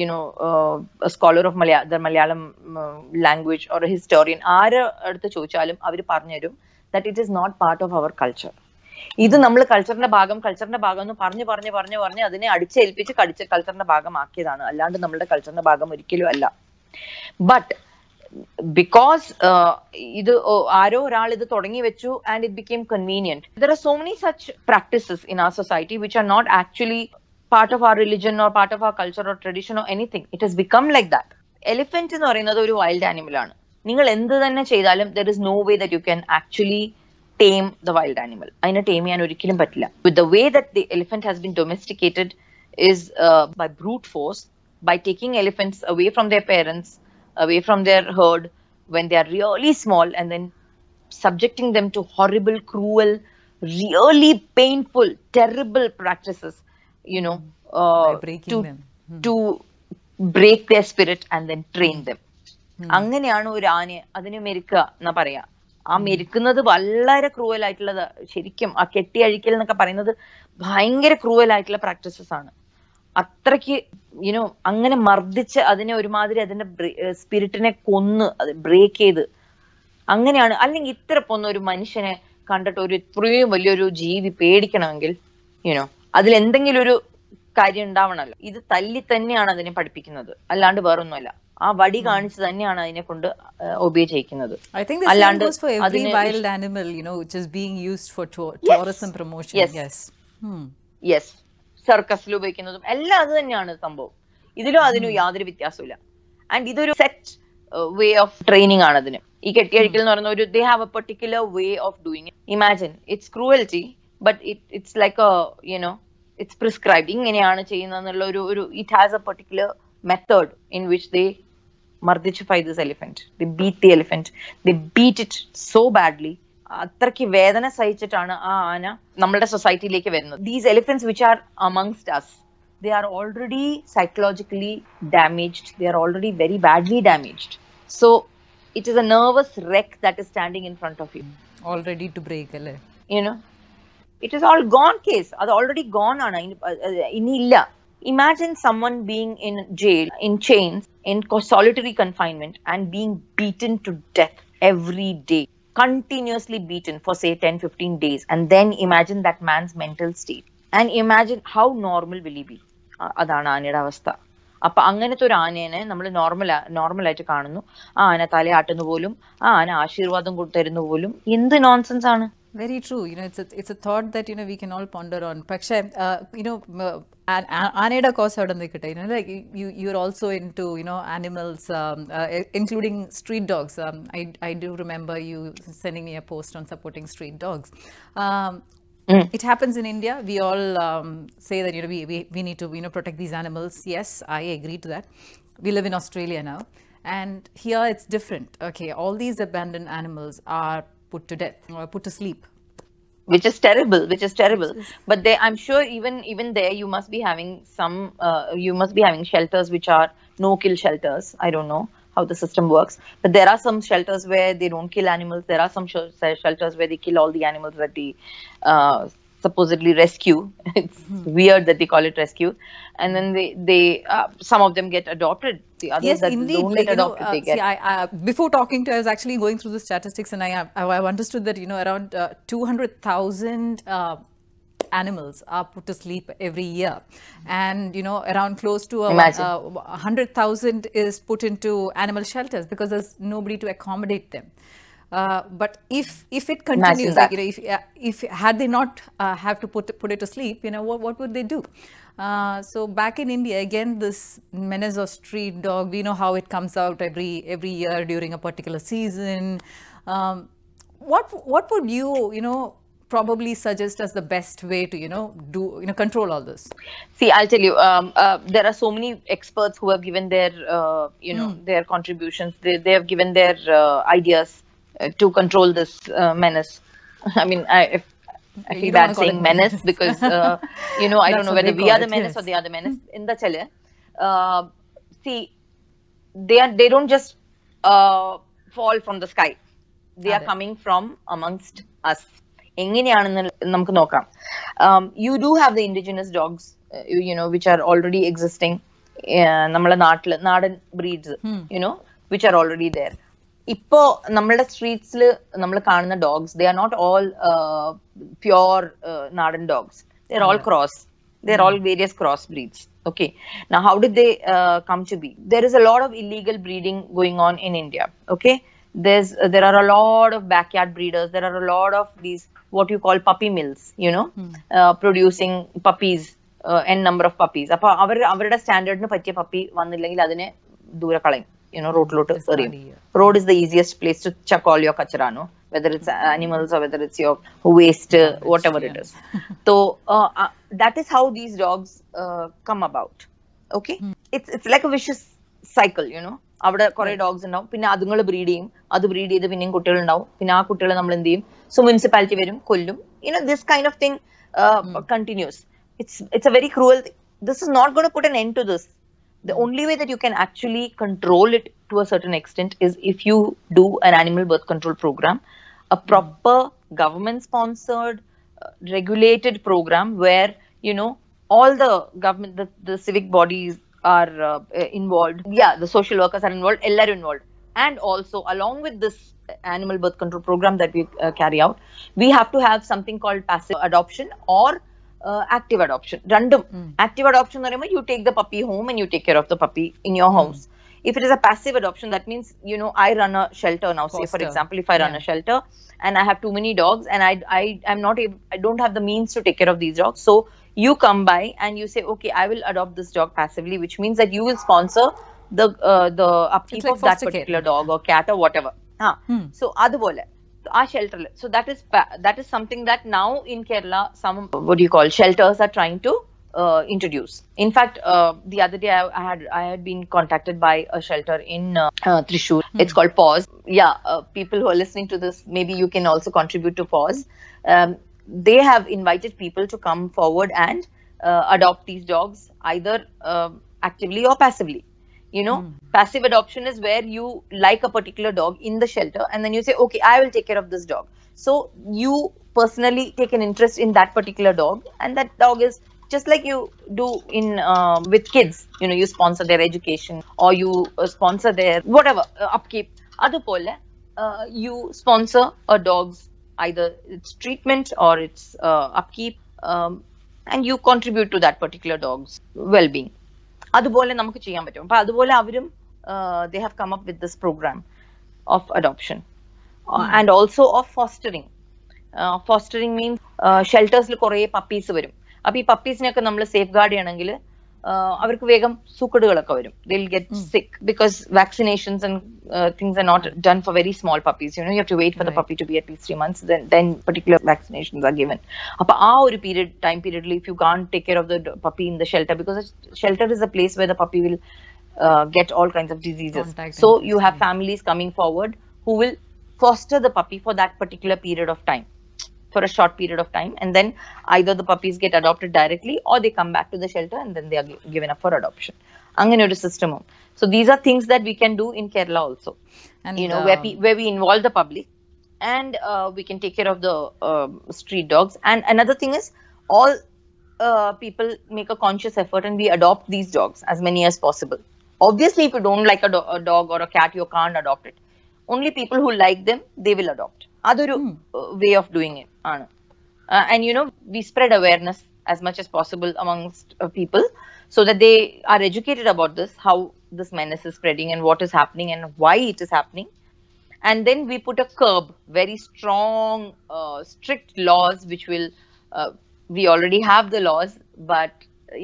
യുനോ സ്കോളർ ഓഫ് മലയാ the Malayalam language or historian ആരുടെ അടുത്ത് ചോദിച്ചാലും അവർ പറഞ്ഞുതരും that it is not part of our culture ഇത് നമ്മൾ കൾച്ചറിന്റെ ഭാഗം കൾച്ചറിന്റെ ഭാഗം എന്ന് പറഞ്ഞു പറഞ്ഞു പറഞ്ഞു പറഞ്ഞ് അതിനെ അടിച്ചേൽപ്പിച്ച് കടിച്ച കൾച്ചറിന്റെ ഭാഗമാക്കിയതാണ് അല്ലാണ്ട് നമ്മളുടെ കൾച്ചറിന്റെ ഭാഗം ഒരിക്കലും അല്ല ബട്ട് ബിക്കോസ് ഇത് ആരോ ഒരാൾ ഇത് തുടങ്ങി വെച്ചു and it became convenient there are so many such practices in our society which are not actually part of our religion or part of our culture or tradition or anything it has become like that elephant എന്ന് പറയുന്നത് ഒരു wild animal ആണ് നിങ്ങൾ എന്ത് തന്നെ ചെയ്താലും there is no way that you can actually tame the wild animal അതിനെ tame ചെയ്യാൻ ഒരിക്കലും But the way that the elephant has been domesticated is uh, by brute force, by taking elephants away from their parents, away from their herd when they are really small, and then subjecting them to horrible, cruel, really painful, terrible practices, you know, uh, to, hmm. to break their spirit and then train them. Hmm. അങ്ങനെയാണ് ഒരു ആനയെ അതിനെ മെരുക്കുക എന്നാ പറയാ ആ മെരുക്കുന്നത് വളരെ cruel ആയിട്ടുള്ളത് ശരിക്കും ആ അഴിക്കൽ എന്നൊക്കെ പറയുന്നത് ഭയങ്കര ക്രൂവൽ ആയിട്ടുള്ള പ്രാക്ടീസസ് ആണ് അത്രയ്ക്ക് യുനോ അങ്ങനെ മർദ്ദിച്ച് അതിനെ ഒരുമാതിരി അതിന്റെ സ്പിരിറ്റിനെ കൊന്ന് അത് ബ്രേക്ക് ചെയ്ത് അങ്ങനെയാണ് അല്ലെങ്കിൽ ഇത്ര പൊന്ന ഒരു മനുഷ്യനെ കണ്ടിട്ട് ഒരു ഇത്രയും വലിയൊരു ജീവി പേടിക്കണമെങ്കിൽ യുനോ അതിൽ എന്തെങ്കിലും ഒരു കാര്യം ഉണ്ടാവണമല്ലോ ഇത് തല്ലി തന്നെയാണ് അതിനെ പഠിപ്പിക്കുന്നത് അല്ലാണ്ട് വേറൊന്നുമല്ല ആ വടി കാണിച്ച് തന്നെയാണ് അതിനെ കൊണ്ട് ഒബിയെ ചെയ്യിക്കുന്നത് അല്ലാണ്ട് സർക്കസിൽ hmm. ഉപയോഗിക്കുന്നതും എല്ലാം അത് തന്നെയാണ് സംഭവം ഇതിലും അതിനും hmm. യാതൊരു വ്യത്യാസമില്ല ആൻഡ് ഇതൊരു സെറ്റ് വേ ഓഫ് ട്രെയിനിങ് ആണ് അതിന് ഈ കെട്ടിയഴിക്കൽ എന്ന് hmm. പറയുന്ന ഒരു they have a particular way of doing imagine it's cruelty but it it's like you know it's prescribe ഇങ്ങനെയാണ് ചെയ്യുന്നത് ഒരു ഒരു it has a particular method in which they മർദ്ദിച്ച് മർദ്ദിച്ചു this elephant the beat the elephant the beat it so badly അത്രയ്ക്ക് വേദന സഹിച്ചിട്ടാണ് ആ ആന നമ്മളുടെ സൊസൈറ്റിയിലേക്ക് വരുന്നത് these elephants which are amongst us they are already psychologically damaged they are already very badly damaged so it is a nervous wreck that is standing in front of you already to break അല്ലേ you know it is all gone case അത് already gone ആണ് ഇനിയില്ല Imagine someone being in jail, in chains, in solitary confinement, and being beaten to death every day, continuously beaten for, say, 10 15 days. And then imagine that man's mental state. And imagine how normal will he be. അതാണ് ആനയുടെ അവസ്ഥ അപ്പൊ അങ്ങനത്തെ ഒരു ആനേനെ നമ്മൾ normal നോർമലായിട്ട് കാണുന്നു ആ ആന തലയാട്ടുന്നു പോലും ആ ആന ആശീർവാദം തരുന്നു പോലും എന്ത് നോൺസെൻസ് ആണ് Very true. You know, it's a, it's a thought that, you know, we can all ponder on. Paksha, uh, you know, ಆನೇಡ ಕಾಸ್ ಆಡೋದಕ್ಕಿಟ್ಟ ಏನೋ like you you are also into you know animals including street dogs I I do remember you sending me a post on supporting street um, Mm. It happens in India. We all um, say that you know we, we, we need to you know protect these animals. Yes, I agree to that. We live in Australia now, and here it's different. Okay, all these abandoned animals are put to death or put to sleep which is terrible which is terrible but they i'm sure even even there you must be having some uh, you must be having shelters which are no kill shelters i don't know how the system works but there are some shelters where they don't kill animals there are some sh- shelters where they kill all the animals that the uh, supposedly rescue. It's mm-hmm. weird that they call it rescue, and then they they uh, some of them get adopted. The others yes, that indeed. don't get adopted, you know, uh, they get. See, I, I, before talking to, you, I was actually going through the statistics, and I I, I understood that you know around uh, two hundred thousand uh, animals are put to sleep every year and you know around close to a, uh, 100,000 is put into animal shelters because there's nobody to accommodate them uh, but if if it continues, like you know, if uh, if had they not uh, have to put put it to sleep, you know, what what would they do? Uh, so back in India, again, this menace of street dog. We know how it comes out every every year during a particular season. Um, what what would you you know probably suggest as the best way to you know do you know control all this? See, I'll tell you. Um, uh, there are so many experts who have given their uh, you know mm. their contributions. They they have given their uh, ideas uh, to control this uh, menace. I mean, I, if I feel bad saying menace, menace because uh, you know I don't know whether we are the menace yes. or the other menace in the chale. Uh, see, they are they don't just uh, fall from the sky. They are coming from amongst us. എങ്ങനെയാണെന്ന് നമുക്ക് നോക്കാം you do have the indigenous dogs you know, which are already existing. Uh, നമ്മളെ നാട്ടിൽ നാടൻ breeds you know which are already ഇപ്പോ നമ്മളുടെ സ്ട്രീറ്റ്സിൽ നമ്മൾ കാണുന്ന dogs they are not all pure നാടൻ dogs they're all cross they're all various cross breeds okay now how did they uh, come to be there is a lot of illegal breeding going on in india okay there's uh, there are a lot of backyard breeders there are a lot of these what you call puppy mills you know hmm. uh, producing puppies n number of puppies അപ്പൊ അവർ അവരുടെ സ്റ്റാൻഡേർഡിന് പറ്റിയ puppy വന്നില്ലെങ്കിൽ അതിനെ ദൂരെ കളയും you know, rotloto, sorry. Road is the easiest place to chuck all your no? whether it's animals or whether it's your waste, uh, whatever yeah. it is. so uh, uh, that is how these dogs come about. Okay, hmm. it's it's like a vicious cycle, you know. അവിടെ കുറെ dogs ഉണ്ടാവും പിന്നെ അതുങ്ങൾ breed ചെയ്യും അത് breed ചെയ്ത് പിന്നെയും കുട്ടികൾ ഉണ്ടാവും പിന്നെ ആ കുട്ടികളെ നമ്മൾ എന്ത് ചെയ്യും സോ മുനിസിപ്പാലിറ്റി വരും കൊല്ലും you know this kind of thing continues it's it's a very cruel this is not gone put an end to this the only way that you can actually control it to a certain extent is if you do an animal birth control program, a proper government sponsored, uh, regulated program where, you know, all the government, the, the civic bodies are uh, eh, involved. Yeah, the social workers are involved, all are involved. And also, along with this animal birth control program that we uh, carry out, we have to have something called passive adoption or uh, active adoption. Random. Hmm. Active adoption എന്ന് you take the puppy home and you take care of the puppy in your your hmm. if it is a passive adoption that means you know i run a shelter now Foster. say for example if i run yeah. a shelter and i have too many dogs and i i i'm not able, i don't have the means to take care of these dogs so you come by and you say okay i will adopt this dog passively which means that you will sponsor the uh, the upkeep like of that particular care. dog or cat or whatever huh. hmm. so അതുപോലെ are shelterless. So that is that is something that now in Kerala, some what do you call shelters are trying to uh, introduce. In fact, uh, the other day I, I, had I had been contacted by a shelter in uh, Mm-hmm. It's called Pause. Yeah, uh, people who are listening to this, maybe you can also contribute to Pause. Um, they have invited people to come forward and uh, adopt these dogs, either um, actively or passively you know mm. passive adoption is where you like a particular dog in the shelter and then you say okay i will take care of this dog so you personally take an interest in that particular dog and that dog is just like you do in uh, with kids you know you sponsor their education or you uh, sponsor their whatever uh, upkeep other pole uh, you sponsor a dog's either its treatment or its uh, upkeep um, and you contribute to that particular dog's well-being അതുപോലെ നമുക്ക് ചെയ്യാൻ പറ്റും അപ്പൊ അതുപോലെ അവരും they have come up with this program of adoption and also of fostering fostering means ഷെൽട്ടേഴ്സിൽ കുറേ puppies വരും അപ്പൊ ഈ പപ്പീസിനെയൊക്കെ നമ്മൾ സേഫ് ഗാർഡ് ചെയ്യണമെങ്കിൽ അവർക്ക് വേഗം സൂക്കടുകളൊക്കെ വരും they'll get sick because vaccinations and things are not done for very small puppies you know you have to wait for the puppy to be at least three months then particular vaccinations are given അപ്പൊ ആ ഒരു period time പീരീഡിൽ if you can take care of the puppy in the shelter because shelter is a place where the puppy will get all kinds of diseases. Contact so you have families coming forward who will foster the puppy for that particular period of time for a short period of time and then either the puppies get adopted directly or they come back to the shelter and then they are given up for adoption system. so these are things that we can do in kerala also you know where, we, um, where we involve the public and uh, we can take care of the um, street dogs and another thing is all uh, people make a conscious effort and we adopt these dogs as many as possible obviously if you don't like a dog or a cat you can't adopt it only people who like them they will adopt അതൊരു way of doing it ആണ് and you know we spread awareness as much as possible amongst uh, people so that they are educated about this how this menace is spreading and what is happening and why it is happening and then we put a curb very strong uh, strict laws which will uh, we already have the laws but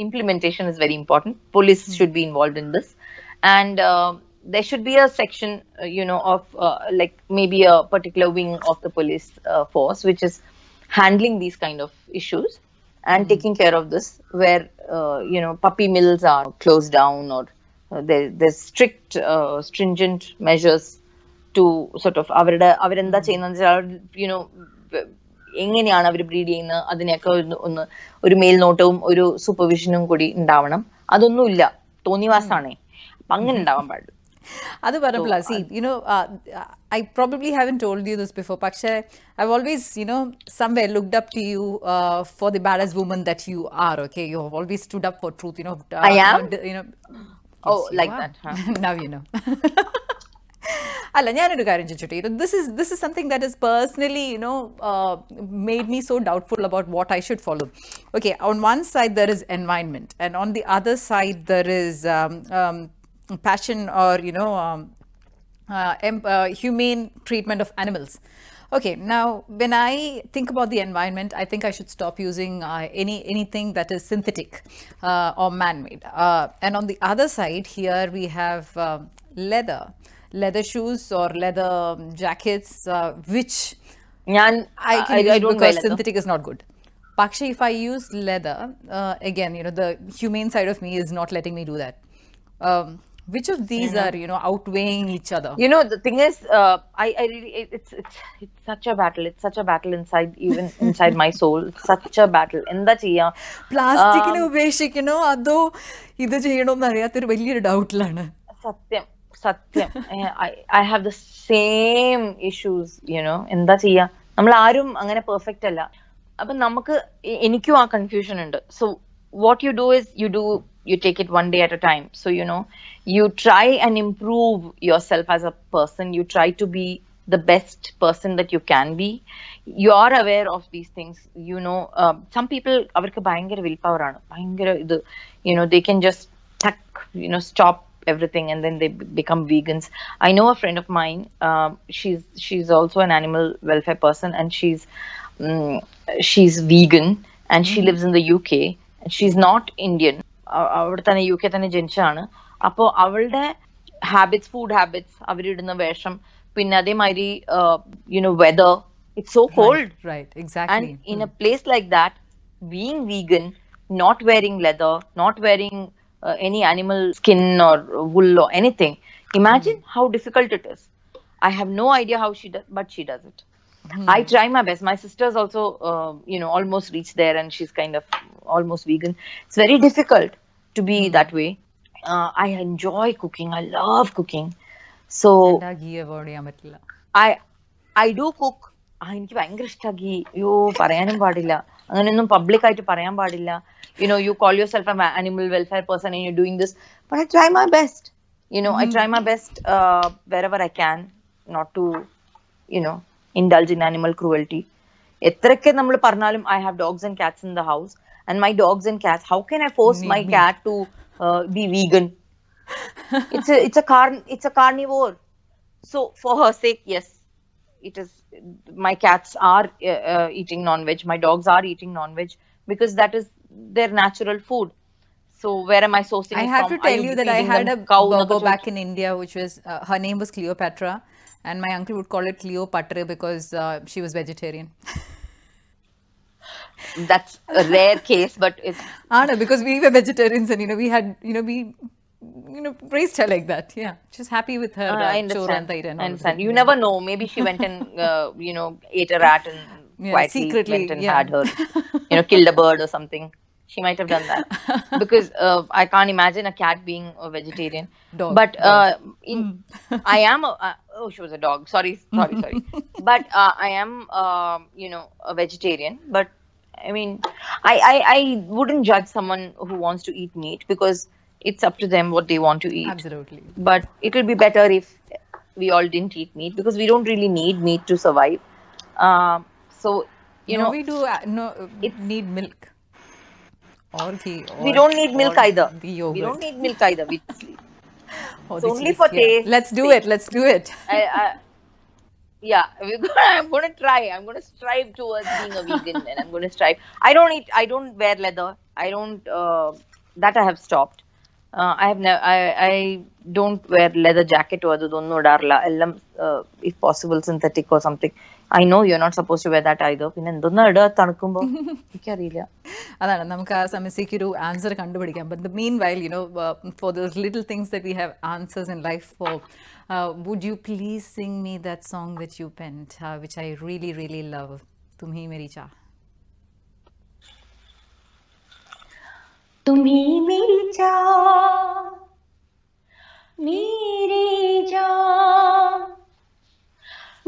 implementation is very important police should be involved in this and there should be a section, uh, you know, of uh, like maybe a particular wing of the police uh, force which is handling these kind of issues and mm-hmm. taking care of this, where you know puppy mills are closed down or there, there's strict, stringent measures to sort of അവരുടെ അവരെന്താ ചെയ്യുന്നത് വെച്ചാൽ you know എങ്ങനെയാണ് അവർ breed ചെയ്യുന്നത് അതിനെയൊക്കെ ഒന്ന് ഒരു മേൽനോട്ടവും ഒരു സൂപ്പർവിഷനും കൂടി ഉണ്ടാവണം അതൊന്നുമില്ല തോന്നിവാസാണേ അപ്പം അങ്ങനെ ഉണ്ടാവാൻ പാടില്ല Adu Parapala, so, you know, uh, I probably haven't told you this before, Paksha. I've always, you know, somewhere looked up to you uh, for the badass woman that you are, okay? You have always stood up for truth, you know. I uh, am? You know, oh, like that, now you know. അല്ല ഞാനൊരു കാര്യം ചോദിച്ചോട്ടെ ഇത് this is this is something that is personally you know made me so doubtful about what I should follow okay on one side there is environment and on the other side there is passion or you know um, uh, uh, humane treatment of animals. Okay, now when I think about the environment, I think I should stop using uh, any anything that is synthetic uh, or man-made. Uh, and on the other side, here we have um, leather, leather shoes or leather um, jackets, uh, which Nyan, I can I, I don't because synthetic is not good. Paksha, if I use leather, again, you know, the humane side of me is not letting me do that. Um, which of these yeah. are you know outweighing each other you know the thing is uh, i i really it's, it's it's such a battle it's such a battle inside even inside my soul it's such a battle എന്താ ചെയ്യാ പ്ലാസ്റ്റിക്കിനെ ഉപേക്ഷിക്കണോ അതോ ഇത് ചെയ്യണോ എന്ന് അറിയാത്തൊരു വലിയൊരു ഡൗട്ടിലാണ് സത്യം സത്യം I have the same issues you know എന്താ ചെയ്യാ നമ്മൾ ആരും അങ്ങനെ പെർഫെക്റ്റ് അല്ല അപ്പൊ നമുക്ക് എനിക്കും ആ കൺഫ്യൂഷൻ ഉണ്ട് so what you do is you do you take it one day at a time so you know you try and improve yourself as a person you try to be the best person that you can be you are aware of these things you know uh, some people അവർക്ക് ഭയങ്കര willpower ആണ് ഭയങ്കര ഇത് you know they can just tuck you know stop everything and then they become vegans i know a friend of mine uh, she's she's also an animal welfare person and she's um, she's vegan and mm -hmm. she mm-hmm. lives in the uk and she's not indian അവിടെ തന്നെ U K തന്നെ ജനിച്ചതാണ് അപ്പോൾ അവളുടെ habits food habits അവരിടുന്ന വേഷം പിന്നെ അതേമാതിരി you know whether it's so cold and in a place like that being vegan not wearing leather not wearing any animal skin or വുല്ലോ anything imagine how difficult it is I have no idea how she but she does it Hmm. I mm-hmm. try my best. My sister's also, uh, you know, almost reached there and she's kind of almost vegan. It's very difficult to be hmm. that way. Uh, I enjoy cooking. I love cooking. So, I, I do cook. എനിക്ക് ഭയങ്കര ഇഷ്ടമാണ് ഗീ അയ്യോ പറയാനും പാടില്ല അങ്ങനെയൊന്നും പബ്ലിക്കായിട്ട് പറയാൻ പാടില്ല you know you call yourself animal welfare person you doing this but I try my best you know I try my best wherever I can not to you know indulge in animal cruelty. I have dogs and cats in the house and my dogs and cats, how can I force my cat to my cat to be vegan It's a, a car it's it's carnivore so for her sake yes my cats are uh, uh, eating non-veg my dogs are eating non-veg because that is their natural food so where am i sourcing i have from? to tell you, you that i had a cow burger back in india which was uh, her name was cleopatra and my uncle would call it Cleopatra because uh, she was vegetarian. That's a rare case, but it's. Ah, because we were vegetarians and, you know, we had, you know, we you know, raised her like that. Yeah, she's happy with her. Ah, uh, I understand. And I understand. You never know. Maybe she went and uh, you know ate a rat and yeah, quietly secretly, went and yeah. had her, you know, killed a bird or something she might have done that because uh, I can't imagine a cat being a vegetarian. Dog. But uh, in hmm. I am a, uh, oh she was a dog. Sorry, sorry, sorry. But uh, I am um, you know a vegetarian. But I mean, I, I I wouldn't judge someone who wants to eat meat because it's up to them what they want to eat. Absolutely. But it will be better if we all didn't eat meat because we don't really need meat to survive. Um, so you no, know we do uh, no It need milk or or, we don't need milk either we don't need milk either we it's oh, only cheese. for yeah. taste let's do it let's do it I, I, yeah gonna, i'm going to try i'm going to strive towards being a vegan and i'm going to strive i don't eat i don't wear leather i don't uh, that i have stopped uh, i have never I, I don't wear leather jacket or don't know darla uh, if possible synthetic or something I know you not suppose to wear that ആയതോ പിന്നെ എന്തൊന്നും ഇടുക തണുക്കുമ്പോൾ എനിക്കറിയില്ല അതാണ് നമുക്ക് ആ സമസ്യയ്ക്ക് ഒരു answer കണ്ടുപിടിക്കാം but the meanwhile you know for those little things that we have answers in life for would you please sing me that song which you penned which I really really love തും ഹി മെരി ചാ तुम ही मेरी जा मेरी जा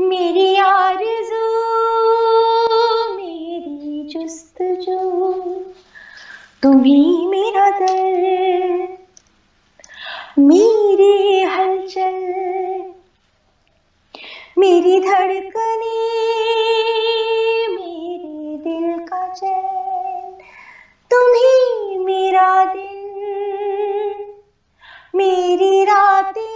मेरी आरज़ू मेरी चुस्त जो तुम्हें मेरा दर मेरी हलचल मेरी धड़कने मेरे दिल का चैन तुम्हें मेरा दिल मेरी रातें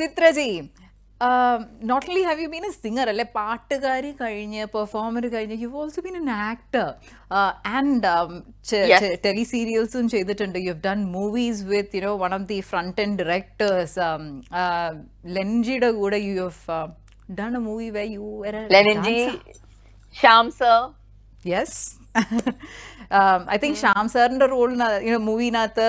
ചിത്രജി not only have you been A singer അല്ലെ പാട്ടുകാരി കഴിഞ്ഞ് പെർഫോമർ കഴിഞ്ഞ് you also been an actor and tele സീരിയൽസും ചെയ്തിട്ടുണ്ട് you have done movies with you know one of the front and directors ലെൻജിയുടെ കൂടെ you have done A movie way U Shyam sir yes I think Shyam സാറിൻ്റെ റോളിന് മൂവിനകത്ത്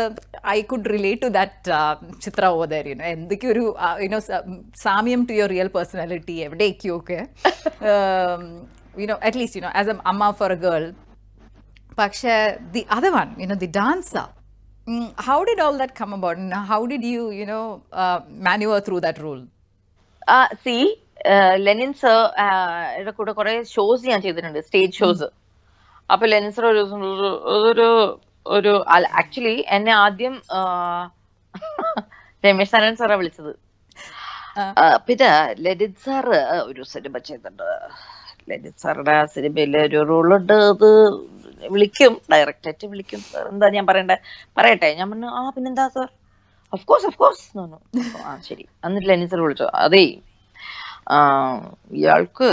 I could relate to that Chithra author you know എന്തൊക്കെയൊരു you know uh, സാമ്യം to your real personality എവിടേക്കൊക്കെ you know at least you know as a അമ്മ for a girl പക്ഷേ the other one you know the dancer how did all that come about how did you you know maneuver through that role see Lenin sir കൂടെ കുറെ shows ഞാൻ ചെയ്തിട്ടുണ്ട് stage shows അപ്പൊ ലെൻസർ ഒരു ദിവസം ഒരു ഒരു ആക്ച്വലി എന്നെ ആദ്യം രമേശ് നാരായൺ സാറാ വിളിച്ചത് പിന്നെ ലലിത് സാറ് ഒരു സിനിമ ചെയ്തിട്ടുണ്ട് ലലിത് സാറുടെ സിനിമയിൽ ഒരു റോളുണ്ട് അത് വിളിക്കും ഡയറക്റ്റായിട്ട് വിളിക്കും സാർ എന്താ ഞാൻ പറയണ്ട പറയട്ടെ ഞാൻ പറഞ്ഞു ആ പിന്നെന്താ sir of course of course ആ ശരി എന്നിട്ട് ലലിത് സാർ വിളിച്ചു അതേ ഇയാൾക്ക്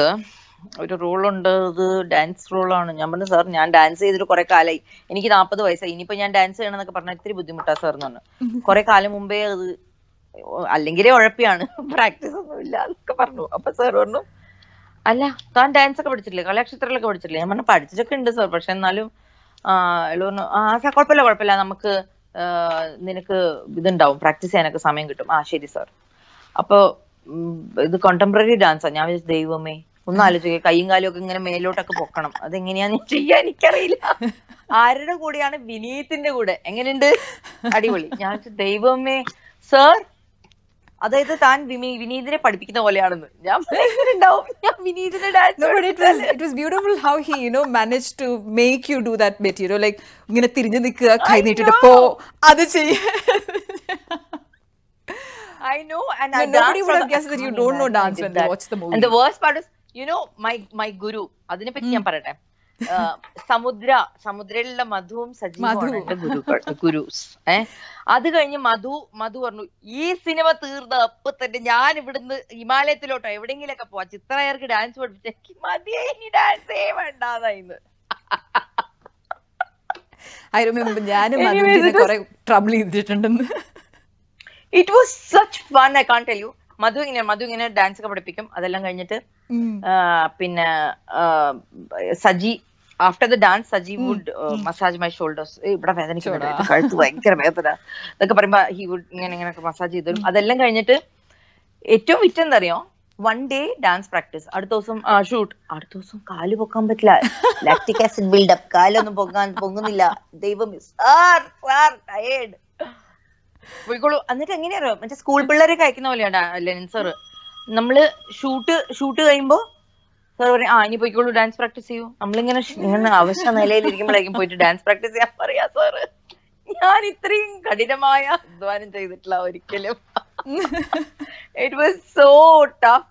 ഒരു റോൾ ഉണ്ട് ഇത് ഡാൻസ് റോൾ ആണ് ഞാൻ പറഞ്ഞു സാർ ഞാൻ ഡാൻസ് ചെയ്തിട്ട് കുറെ കാലമായി എനിക്ക് നാൽപ്പത് വയസ്സായി ഇനിയിപ്പോ ഞാൻ ഡാൻസ് ചെയ്യണം എന്നൊക്കെ പറഞ്ഞാൽ ഇത്തിരി ബുദ്ധിമുട്ടാണ് സാർ എന്ന് കുറെ കാലം മുമ്പേ അത് അല്ലെങ്കിലേ ഉഴപ്പിയാണ് പ്രാക്ടീസ് ഒന്നും ഇല്ല എന്നൊക്കെ പറഞ്ഞു അപ്പൊ സാർ പറഞ്ഞു അല്ല താൻ ഡാൻസ് ഒക്കെ പഠിച്ചിട്ടില്ലേ കലാക്ഷേത്രത്തിലൊക്കെ പഠിച്ചിട്ടില്ലേ ഞാൻ പറഞ്ഞു പഠിച്ചിട്ടൊക്കെ ഉണ്ട് സാർ പക്ഷെ എന്നാലും പറഞ്ഞു ആ സാർ കുഴപ്പമില്ല കുഴപ്പമില്ല നമുക്ക് നിനക്ക് ഇതുണ്ടാവും പ്രാക്ടീസ് ചെയ്യാനൊക്കെ സമയം കിട്ടും ആ ശരി സാർ അപ്പോ ഇത് കോണ്ടംപററി ഡാൻസാണ് ഞാൻ വിചാരിച്ചു ദൈവമേ ഒന്ന് ആലോചിക്കുക കൈയും കാലും ഒക്കെ ഇങ്ങനെ മേലോട്ടൊക്കെ പൊക്കണം അതെങ്ങനെയാന്ന് ചെയ്യാൻ എനിക്കറിയില്ല ആരുടെ കൂടെയാണ് വിനീതിന്റെ കൂടെ എങ്ങനെയുണ്ട് അടിപൊളി ഞാൻ ദൈവമേ സർ അതായത് താൻ വിനീതിനെ പഠിപ്പിക്കുന്ന പോലെയാണെന്ന് ഞാൻ ഞാൻ ഇങ്ങനെ തിരിഞ്ഞു നിൽക്കുക കൈ നീട്ടിട്ട് പോ അത് ചെയ്യ I know, and no, I nobody would have guessed that you don't know dance when they watch the movie. And the worst part is, you know my my guru അതിനെ പറ്റി ഞാൻ പറയട്ടെ സമുദ്ര സമുദ്രയിലുള്ള മധുവും സജീവമാണ് ഗുരുക്കൾ ഗുരുസ് ഏ അത് കഴിഞ്ഞ് മധു മധു പറഞ്ഞു ഈ സിനിമ തീർന്ന അപ്പൊ തന്നെ ഞാൻ ഇവിടുന്ന് ഹിമാലയത്തിലോട്ടോ എവിടെങ്കിലൊക്കെ പോവാ ചിത്രയർക്ക് ഡാൻസ് പഠിപ്പിച്ച മതിയായി ഇനി ഡാൻസേ വേണ്ടാതായിന്ന് ഞാനും it was such fun I can tell you Madhu ഇങ്ങനെ മധു ഇങ്ങനെ ഡാൻസ് ഒക്കെ പഠിപ്പിക്കും അതെല്ലാം കഴിഞ്ഞിട്ട് പിന്നെ Saji after the dance Saji would massage my shoulders ഇവിടെ വേദനിക്കുന്നുണ്ട് ഭയങ്കര വേദന അതൊക്കെ പറയുമ്പോ ഹി വുഡ് ഇങ്ങനെ ഇങ്ങനെ മസാജ് ചെയ്ത് തരും അതെല്ലാം കഴിഞ്ഞിട്ട് ഏറ്റവും വിറ്റെന്തറിയോ വൺ ഡേ ഡാൻസ് പ്രാക്ടീസ് അടുത്ത ദിവസം ഷൂട്ട് അടുത്ത ദിവസം കാല് പൊക്കാൻ പറ്റില്ല ലാക്ടിക് ആസിഡ് ബിൽഡപ്പ് കാലൊന്നും പൊക്കാൻ പൊങ്ങുന്നില്ല ദൈവം ടയേർഡ് പോയിക്കോളൂ എന്നിട്ട് എങ്ങനെയാ മറ്റേ സ്കൂൾ പിള്ളേരെ കഴിക്കുന്ന പോലെയാണ് ലെനിൻ സാറ് നമ്മള് ഷൂട്ട് ഷൂട്ട് കഴിയുമ്പോ സാർ പറയും ആ ഇനി പോയിക്കോളൂ ഡാൻസ് പ്രാക്ടീസ് ചെയ്യൂ നമ്മളിങ്ങനെ അവശ്യ നിലയിലിരിക്കുമ്പോഴേക്കും പോയിട്ട് ഡാൻസ് പ്രാക്ടീസ് ചെയ്യാൻ പറയാ സാറ് ഞാൻ ഇത്രയും കഠിനമായ അധ്വാനം ചെയ്തിട്ടില്ല ഒരിക്കലും it was so tough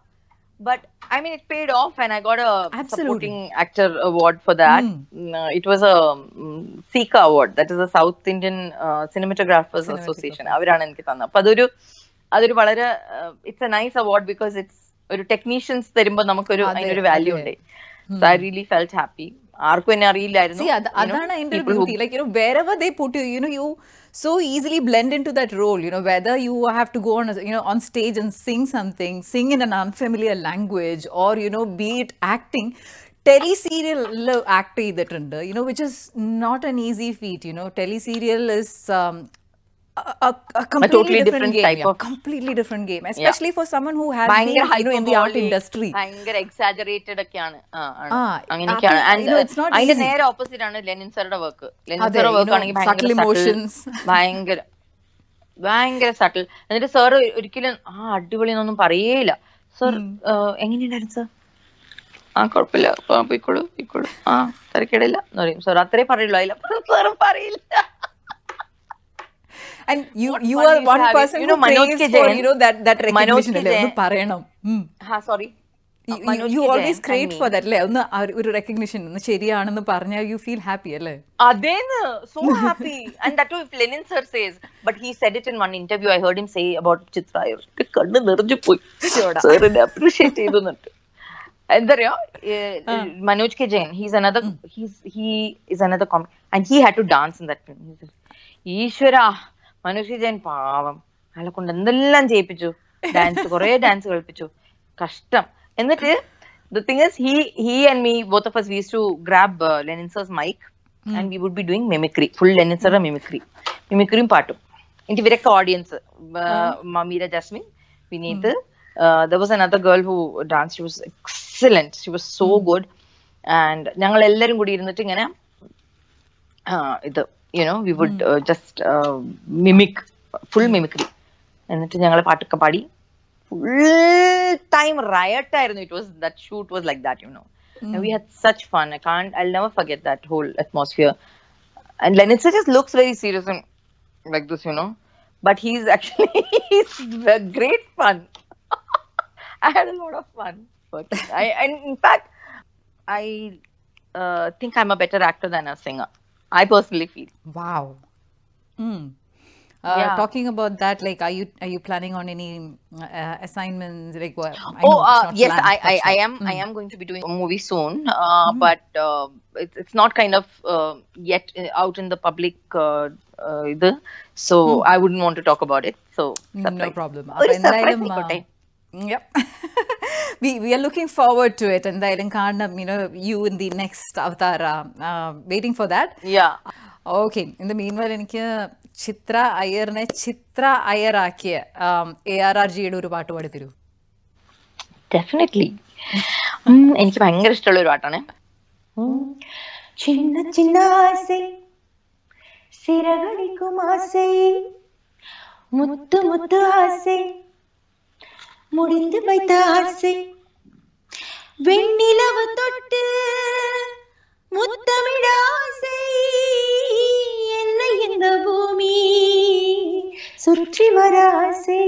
but I mean, it paid off, and I got a Absolutely. supporting actor award for that. Mm. It was a seeka Sika award, that is a South Indian uh, Cinematographers Association. അവരാണ് എനിക്ക് തന്നത് അപ്പൊ അതൊരു അതൊരു വളരെ it's a nice award because it's ഒരു technicians തരുമ്പോൾ നമുക്കൊരു അതിനൊരു വാല്യൂ ഉണ്ട് so I really felt happy ആർക്കും എന്നെ അറിയില്ലായിരുന്നു അതാണ് അതിന്റെ beauty like you know wherever they put you know you so easily blend into that role you know whether you have to go on you know on stage and sing something sing in an unfamiliar language or you know be it tele serial act ചെയ്തിട്ടുണ്ട് you know which is not an easy feat you know tele serial is a, a completely a totally different, different game, type yeah, of completely different game, especially yeah. for someone who has been you know, in the art industry. ഭയങ്കര exaggerated ഒക്കെയാണ് അങ്ങനെയൊക്കെയാണ് അതിന്റെ നേരെ opposite ആണ് ലെനിൻ സാറുടെ work Lenin സാറുടെ work ആണെങ്കിൽ ഭയങ്കര ഭയങ്കര സട്ടിൽ എന്നിട്ട് സാറ് ഒരിക്കലും ആ അടിപൊളി എന്നൊന്നും പറയേയില്ല സാർ എങ്ങനെയുണ്ടായിരുന്നു സാർ ആ കുഴപ്പമില്ല പോയിക്കോളൂ പോയിക്കോളൂ ആ തിരക്കിടില്ല എന്ന് പറയും സാർ അത്രേ പറയുള്ളൂ അതിലപ്പുറം സാറും പറയില്ല And you you are one person you know, Manoj craves for, you know, that, that recognition. Uh, Manoj പറയണം sorry you always create for that അല്ലേ ഒന്ന് ഒരു റെക്കഗ്നിഷൻ ഒന്ന് ശരിയാണെന്ന് പറഞ്ഞാൽ യു ഫീൽ ഹാപ്പി അല്ലേ അതേന്ന് so happy and that if Lenin sir says but he said it in one interview I heard him say about Chitra കണ്ണ് നിറഞ്ഞു പോയി സാറിനെ അപ്രീഷിയേറ്റ് ചെയ്തെന്നുണ്ട് എന്തറിയോ Manoj K Jayan he's another he's he is another comedy and he had to dance in that ഈശ്വര മനുഷ്യ പാവം അയാളെ കൊണ്ട് എന്തെല്ലാം ചെയ്യിപ്പിച്ചു ഡാൻസ് കുറെ ഡാൻസ് കളിപ്പിച്ചു കഷ്ടം എന്നിട്ട് both of us we used to grab uh, mic and we would be doing mimicry full mimicry മിമിക്രിയും പാട്ടും എനിക്ക് ഇവരൊക്കെ ഓഡിയൻസ് മമീര Jasmine Vineeth another girl who dance excellent so good and ഞങ്ങൾ എല്ലാരും കൂടി ഇരുന്നിട്ട് ഇങ്ങനെ ഇത് you know we would just mimic full mimicry എന്നിട്ട് ഞങ്ങൾ പാട്ടൊക്കെ പാടി ഫുൾ ടൈം റയട്ട് ആയിരുന്നു it was that shoot was like that you know we had such fun I can I never forget that whole atmosphere and Lenitsa just looks very serious and like this, you know. But he's actually he's great fun. I had a lot of fun working. I and in fact, I uh, think I'm a better actor than a singer. I personally feel. Wow. Mm. Uh, yeah. Talking about that, like, are you are you planning on any uh, assignments? Like, what? I oh, uh, yes, planned, I, I, I, am mm. I hmm. am going to be doing a movie soon, mm. but uh, it's it's not kind of uh, yet out in the public either. So mm. I wouldn't want to talk about it. So surprise. no problem. Yep. we, we are looking forward to it. And then, Karnam, you know, you in the next avatar, uh, uh, waiting for that. Yeah. Okay ഇന്ന് മീൻവാൽ എനിക്ക് ചിത്ര അയ്യറിനെ ചിത്ര അയ്യറാക്കിയ a um, R R ജിയുടെ ഒരു പാട്ട് പാടിത്തരൂ definitely എനിക്ക് ഭയങ്കര ഇഷ്ടമുള്ള ഒരു പാട്ടാണ് ചിന്ന ചിന്ന ആസൈ സിരകളിക്കും ആസൈ മുത്തു മുത്തു ആസൈ முடிந்து வைத்த ஆசை வெண்ணிலவு தொட்டு முத்தமிழ ஆசை என்ன இந்த பூமி சுற்றி வர ஆசை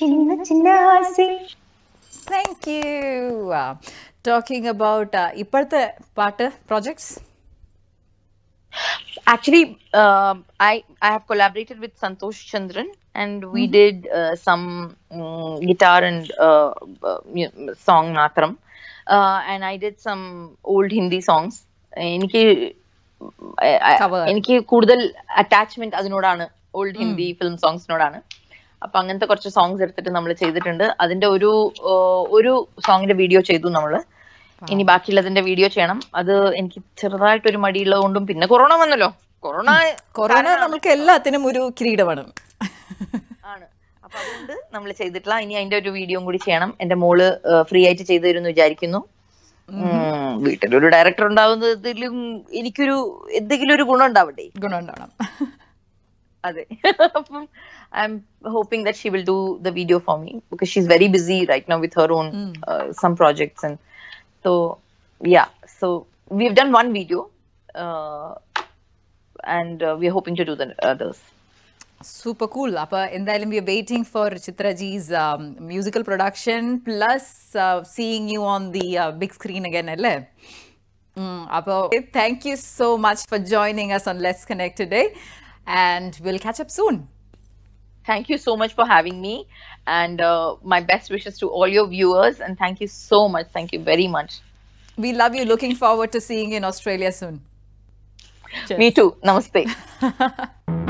சின்ன சின்ன ஆசை தேங்க்யூ டாക്കിംഗ് അബൌട്ട് ഇപ്പോഴത്തെ പാട്ട് projects actually um, i i have collaborated with santosh chandran and we mm-hmm. did uh, some um, guitar and uh, uh, song matram uh, and i did some old hindi songs എനിക്ക് എനിക്ക് കൂടുതൽ attachment അതിനോടാണ് old Hindi film സോങ്സിനോടാണ് അപ്പൊ അങ്ങനത്തെ കുറച്ച് songs എടുത്തിട്ട് നമ്മൾ ചെയ്തിട്ടുണ്ട് അതിന്റെ ഒരു ഒരു സോങ്ങിന്റെ വീഡിയോ ചെയ്തു നമ്മള് ഇനി ബാക്കിയുള്ളതിന്റെ വീഡിയോ ചെയ്യണം അത് എനിക്ക് ചെറുതായിട്ടൊരു മടിയുള്ളത് കൊണ്ടും പിന്നെ കൊറോണ വന്നല്ലോ കൊറോണ കൊറോണ നമുക്ക് എല്ലാത്തിനും ഒരു കിരീടമാണ് ആണ് അപ്പൊ അതുകൊണ്ട് നമ്മൾ ചെയ്തിട്ടില്ല ഇനി അതിന്റെ ഒരു വീഡിയോ കൂടി ചെയ്യണം എന്റെ മോള് ഫ്രീ ആയിട്ട് ചെയ്തു തരും വിചാരിക്കുന്നു വിചാരിക്കുന്നു വീട്ടിലൊരു ഡയറക്ടർ ഉണ്ടാവുന്നതിലും എനിക്കൊരു എന്തെങ്കിലും ഒരു ഗുണം ഉണ്ടാവട്ടെ ഗുണം ഉണ്ടാവണം അതെ അപ്പം I'm hoping that she will do the video for me because she's very busy right now with her on some projects and so yeah so we have done one video and we are hoping to do the others Super cool. Appa end we are waiting for Chitra um, musical production plus uh, seeing you on the uh, big screen again thank you so much for joining us on Let's Connect today, and we'll catch up soon. thank you so much for having me and uh, my best wishes to all your viewers and thank you so much thank you very much we love you looking forward to seeing you in australia soon Cheers. me too namaste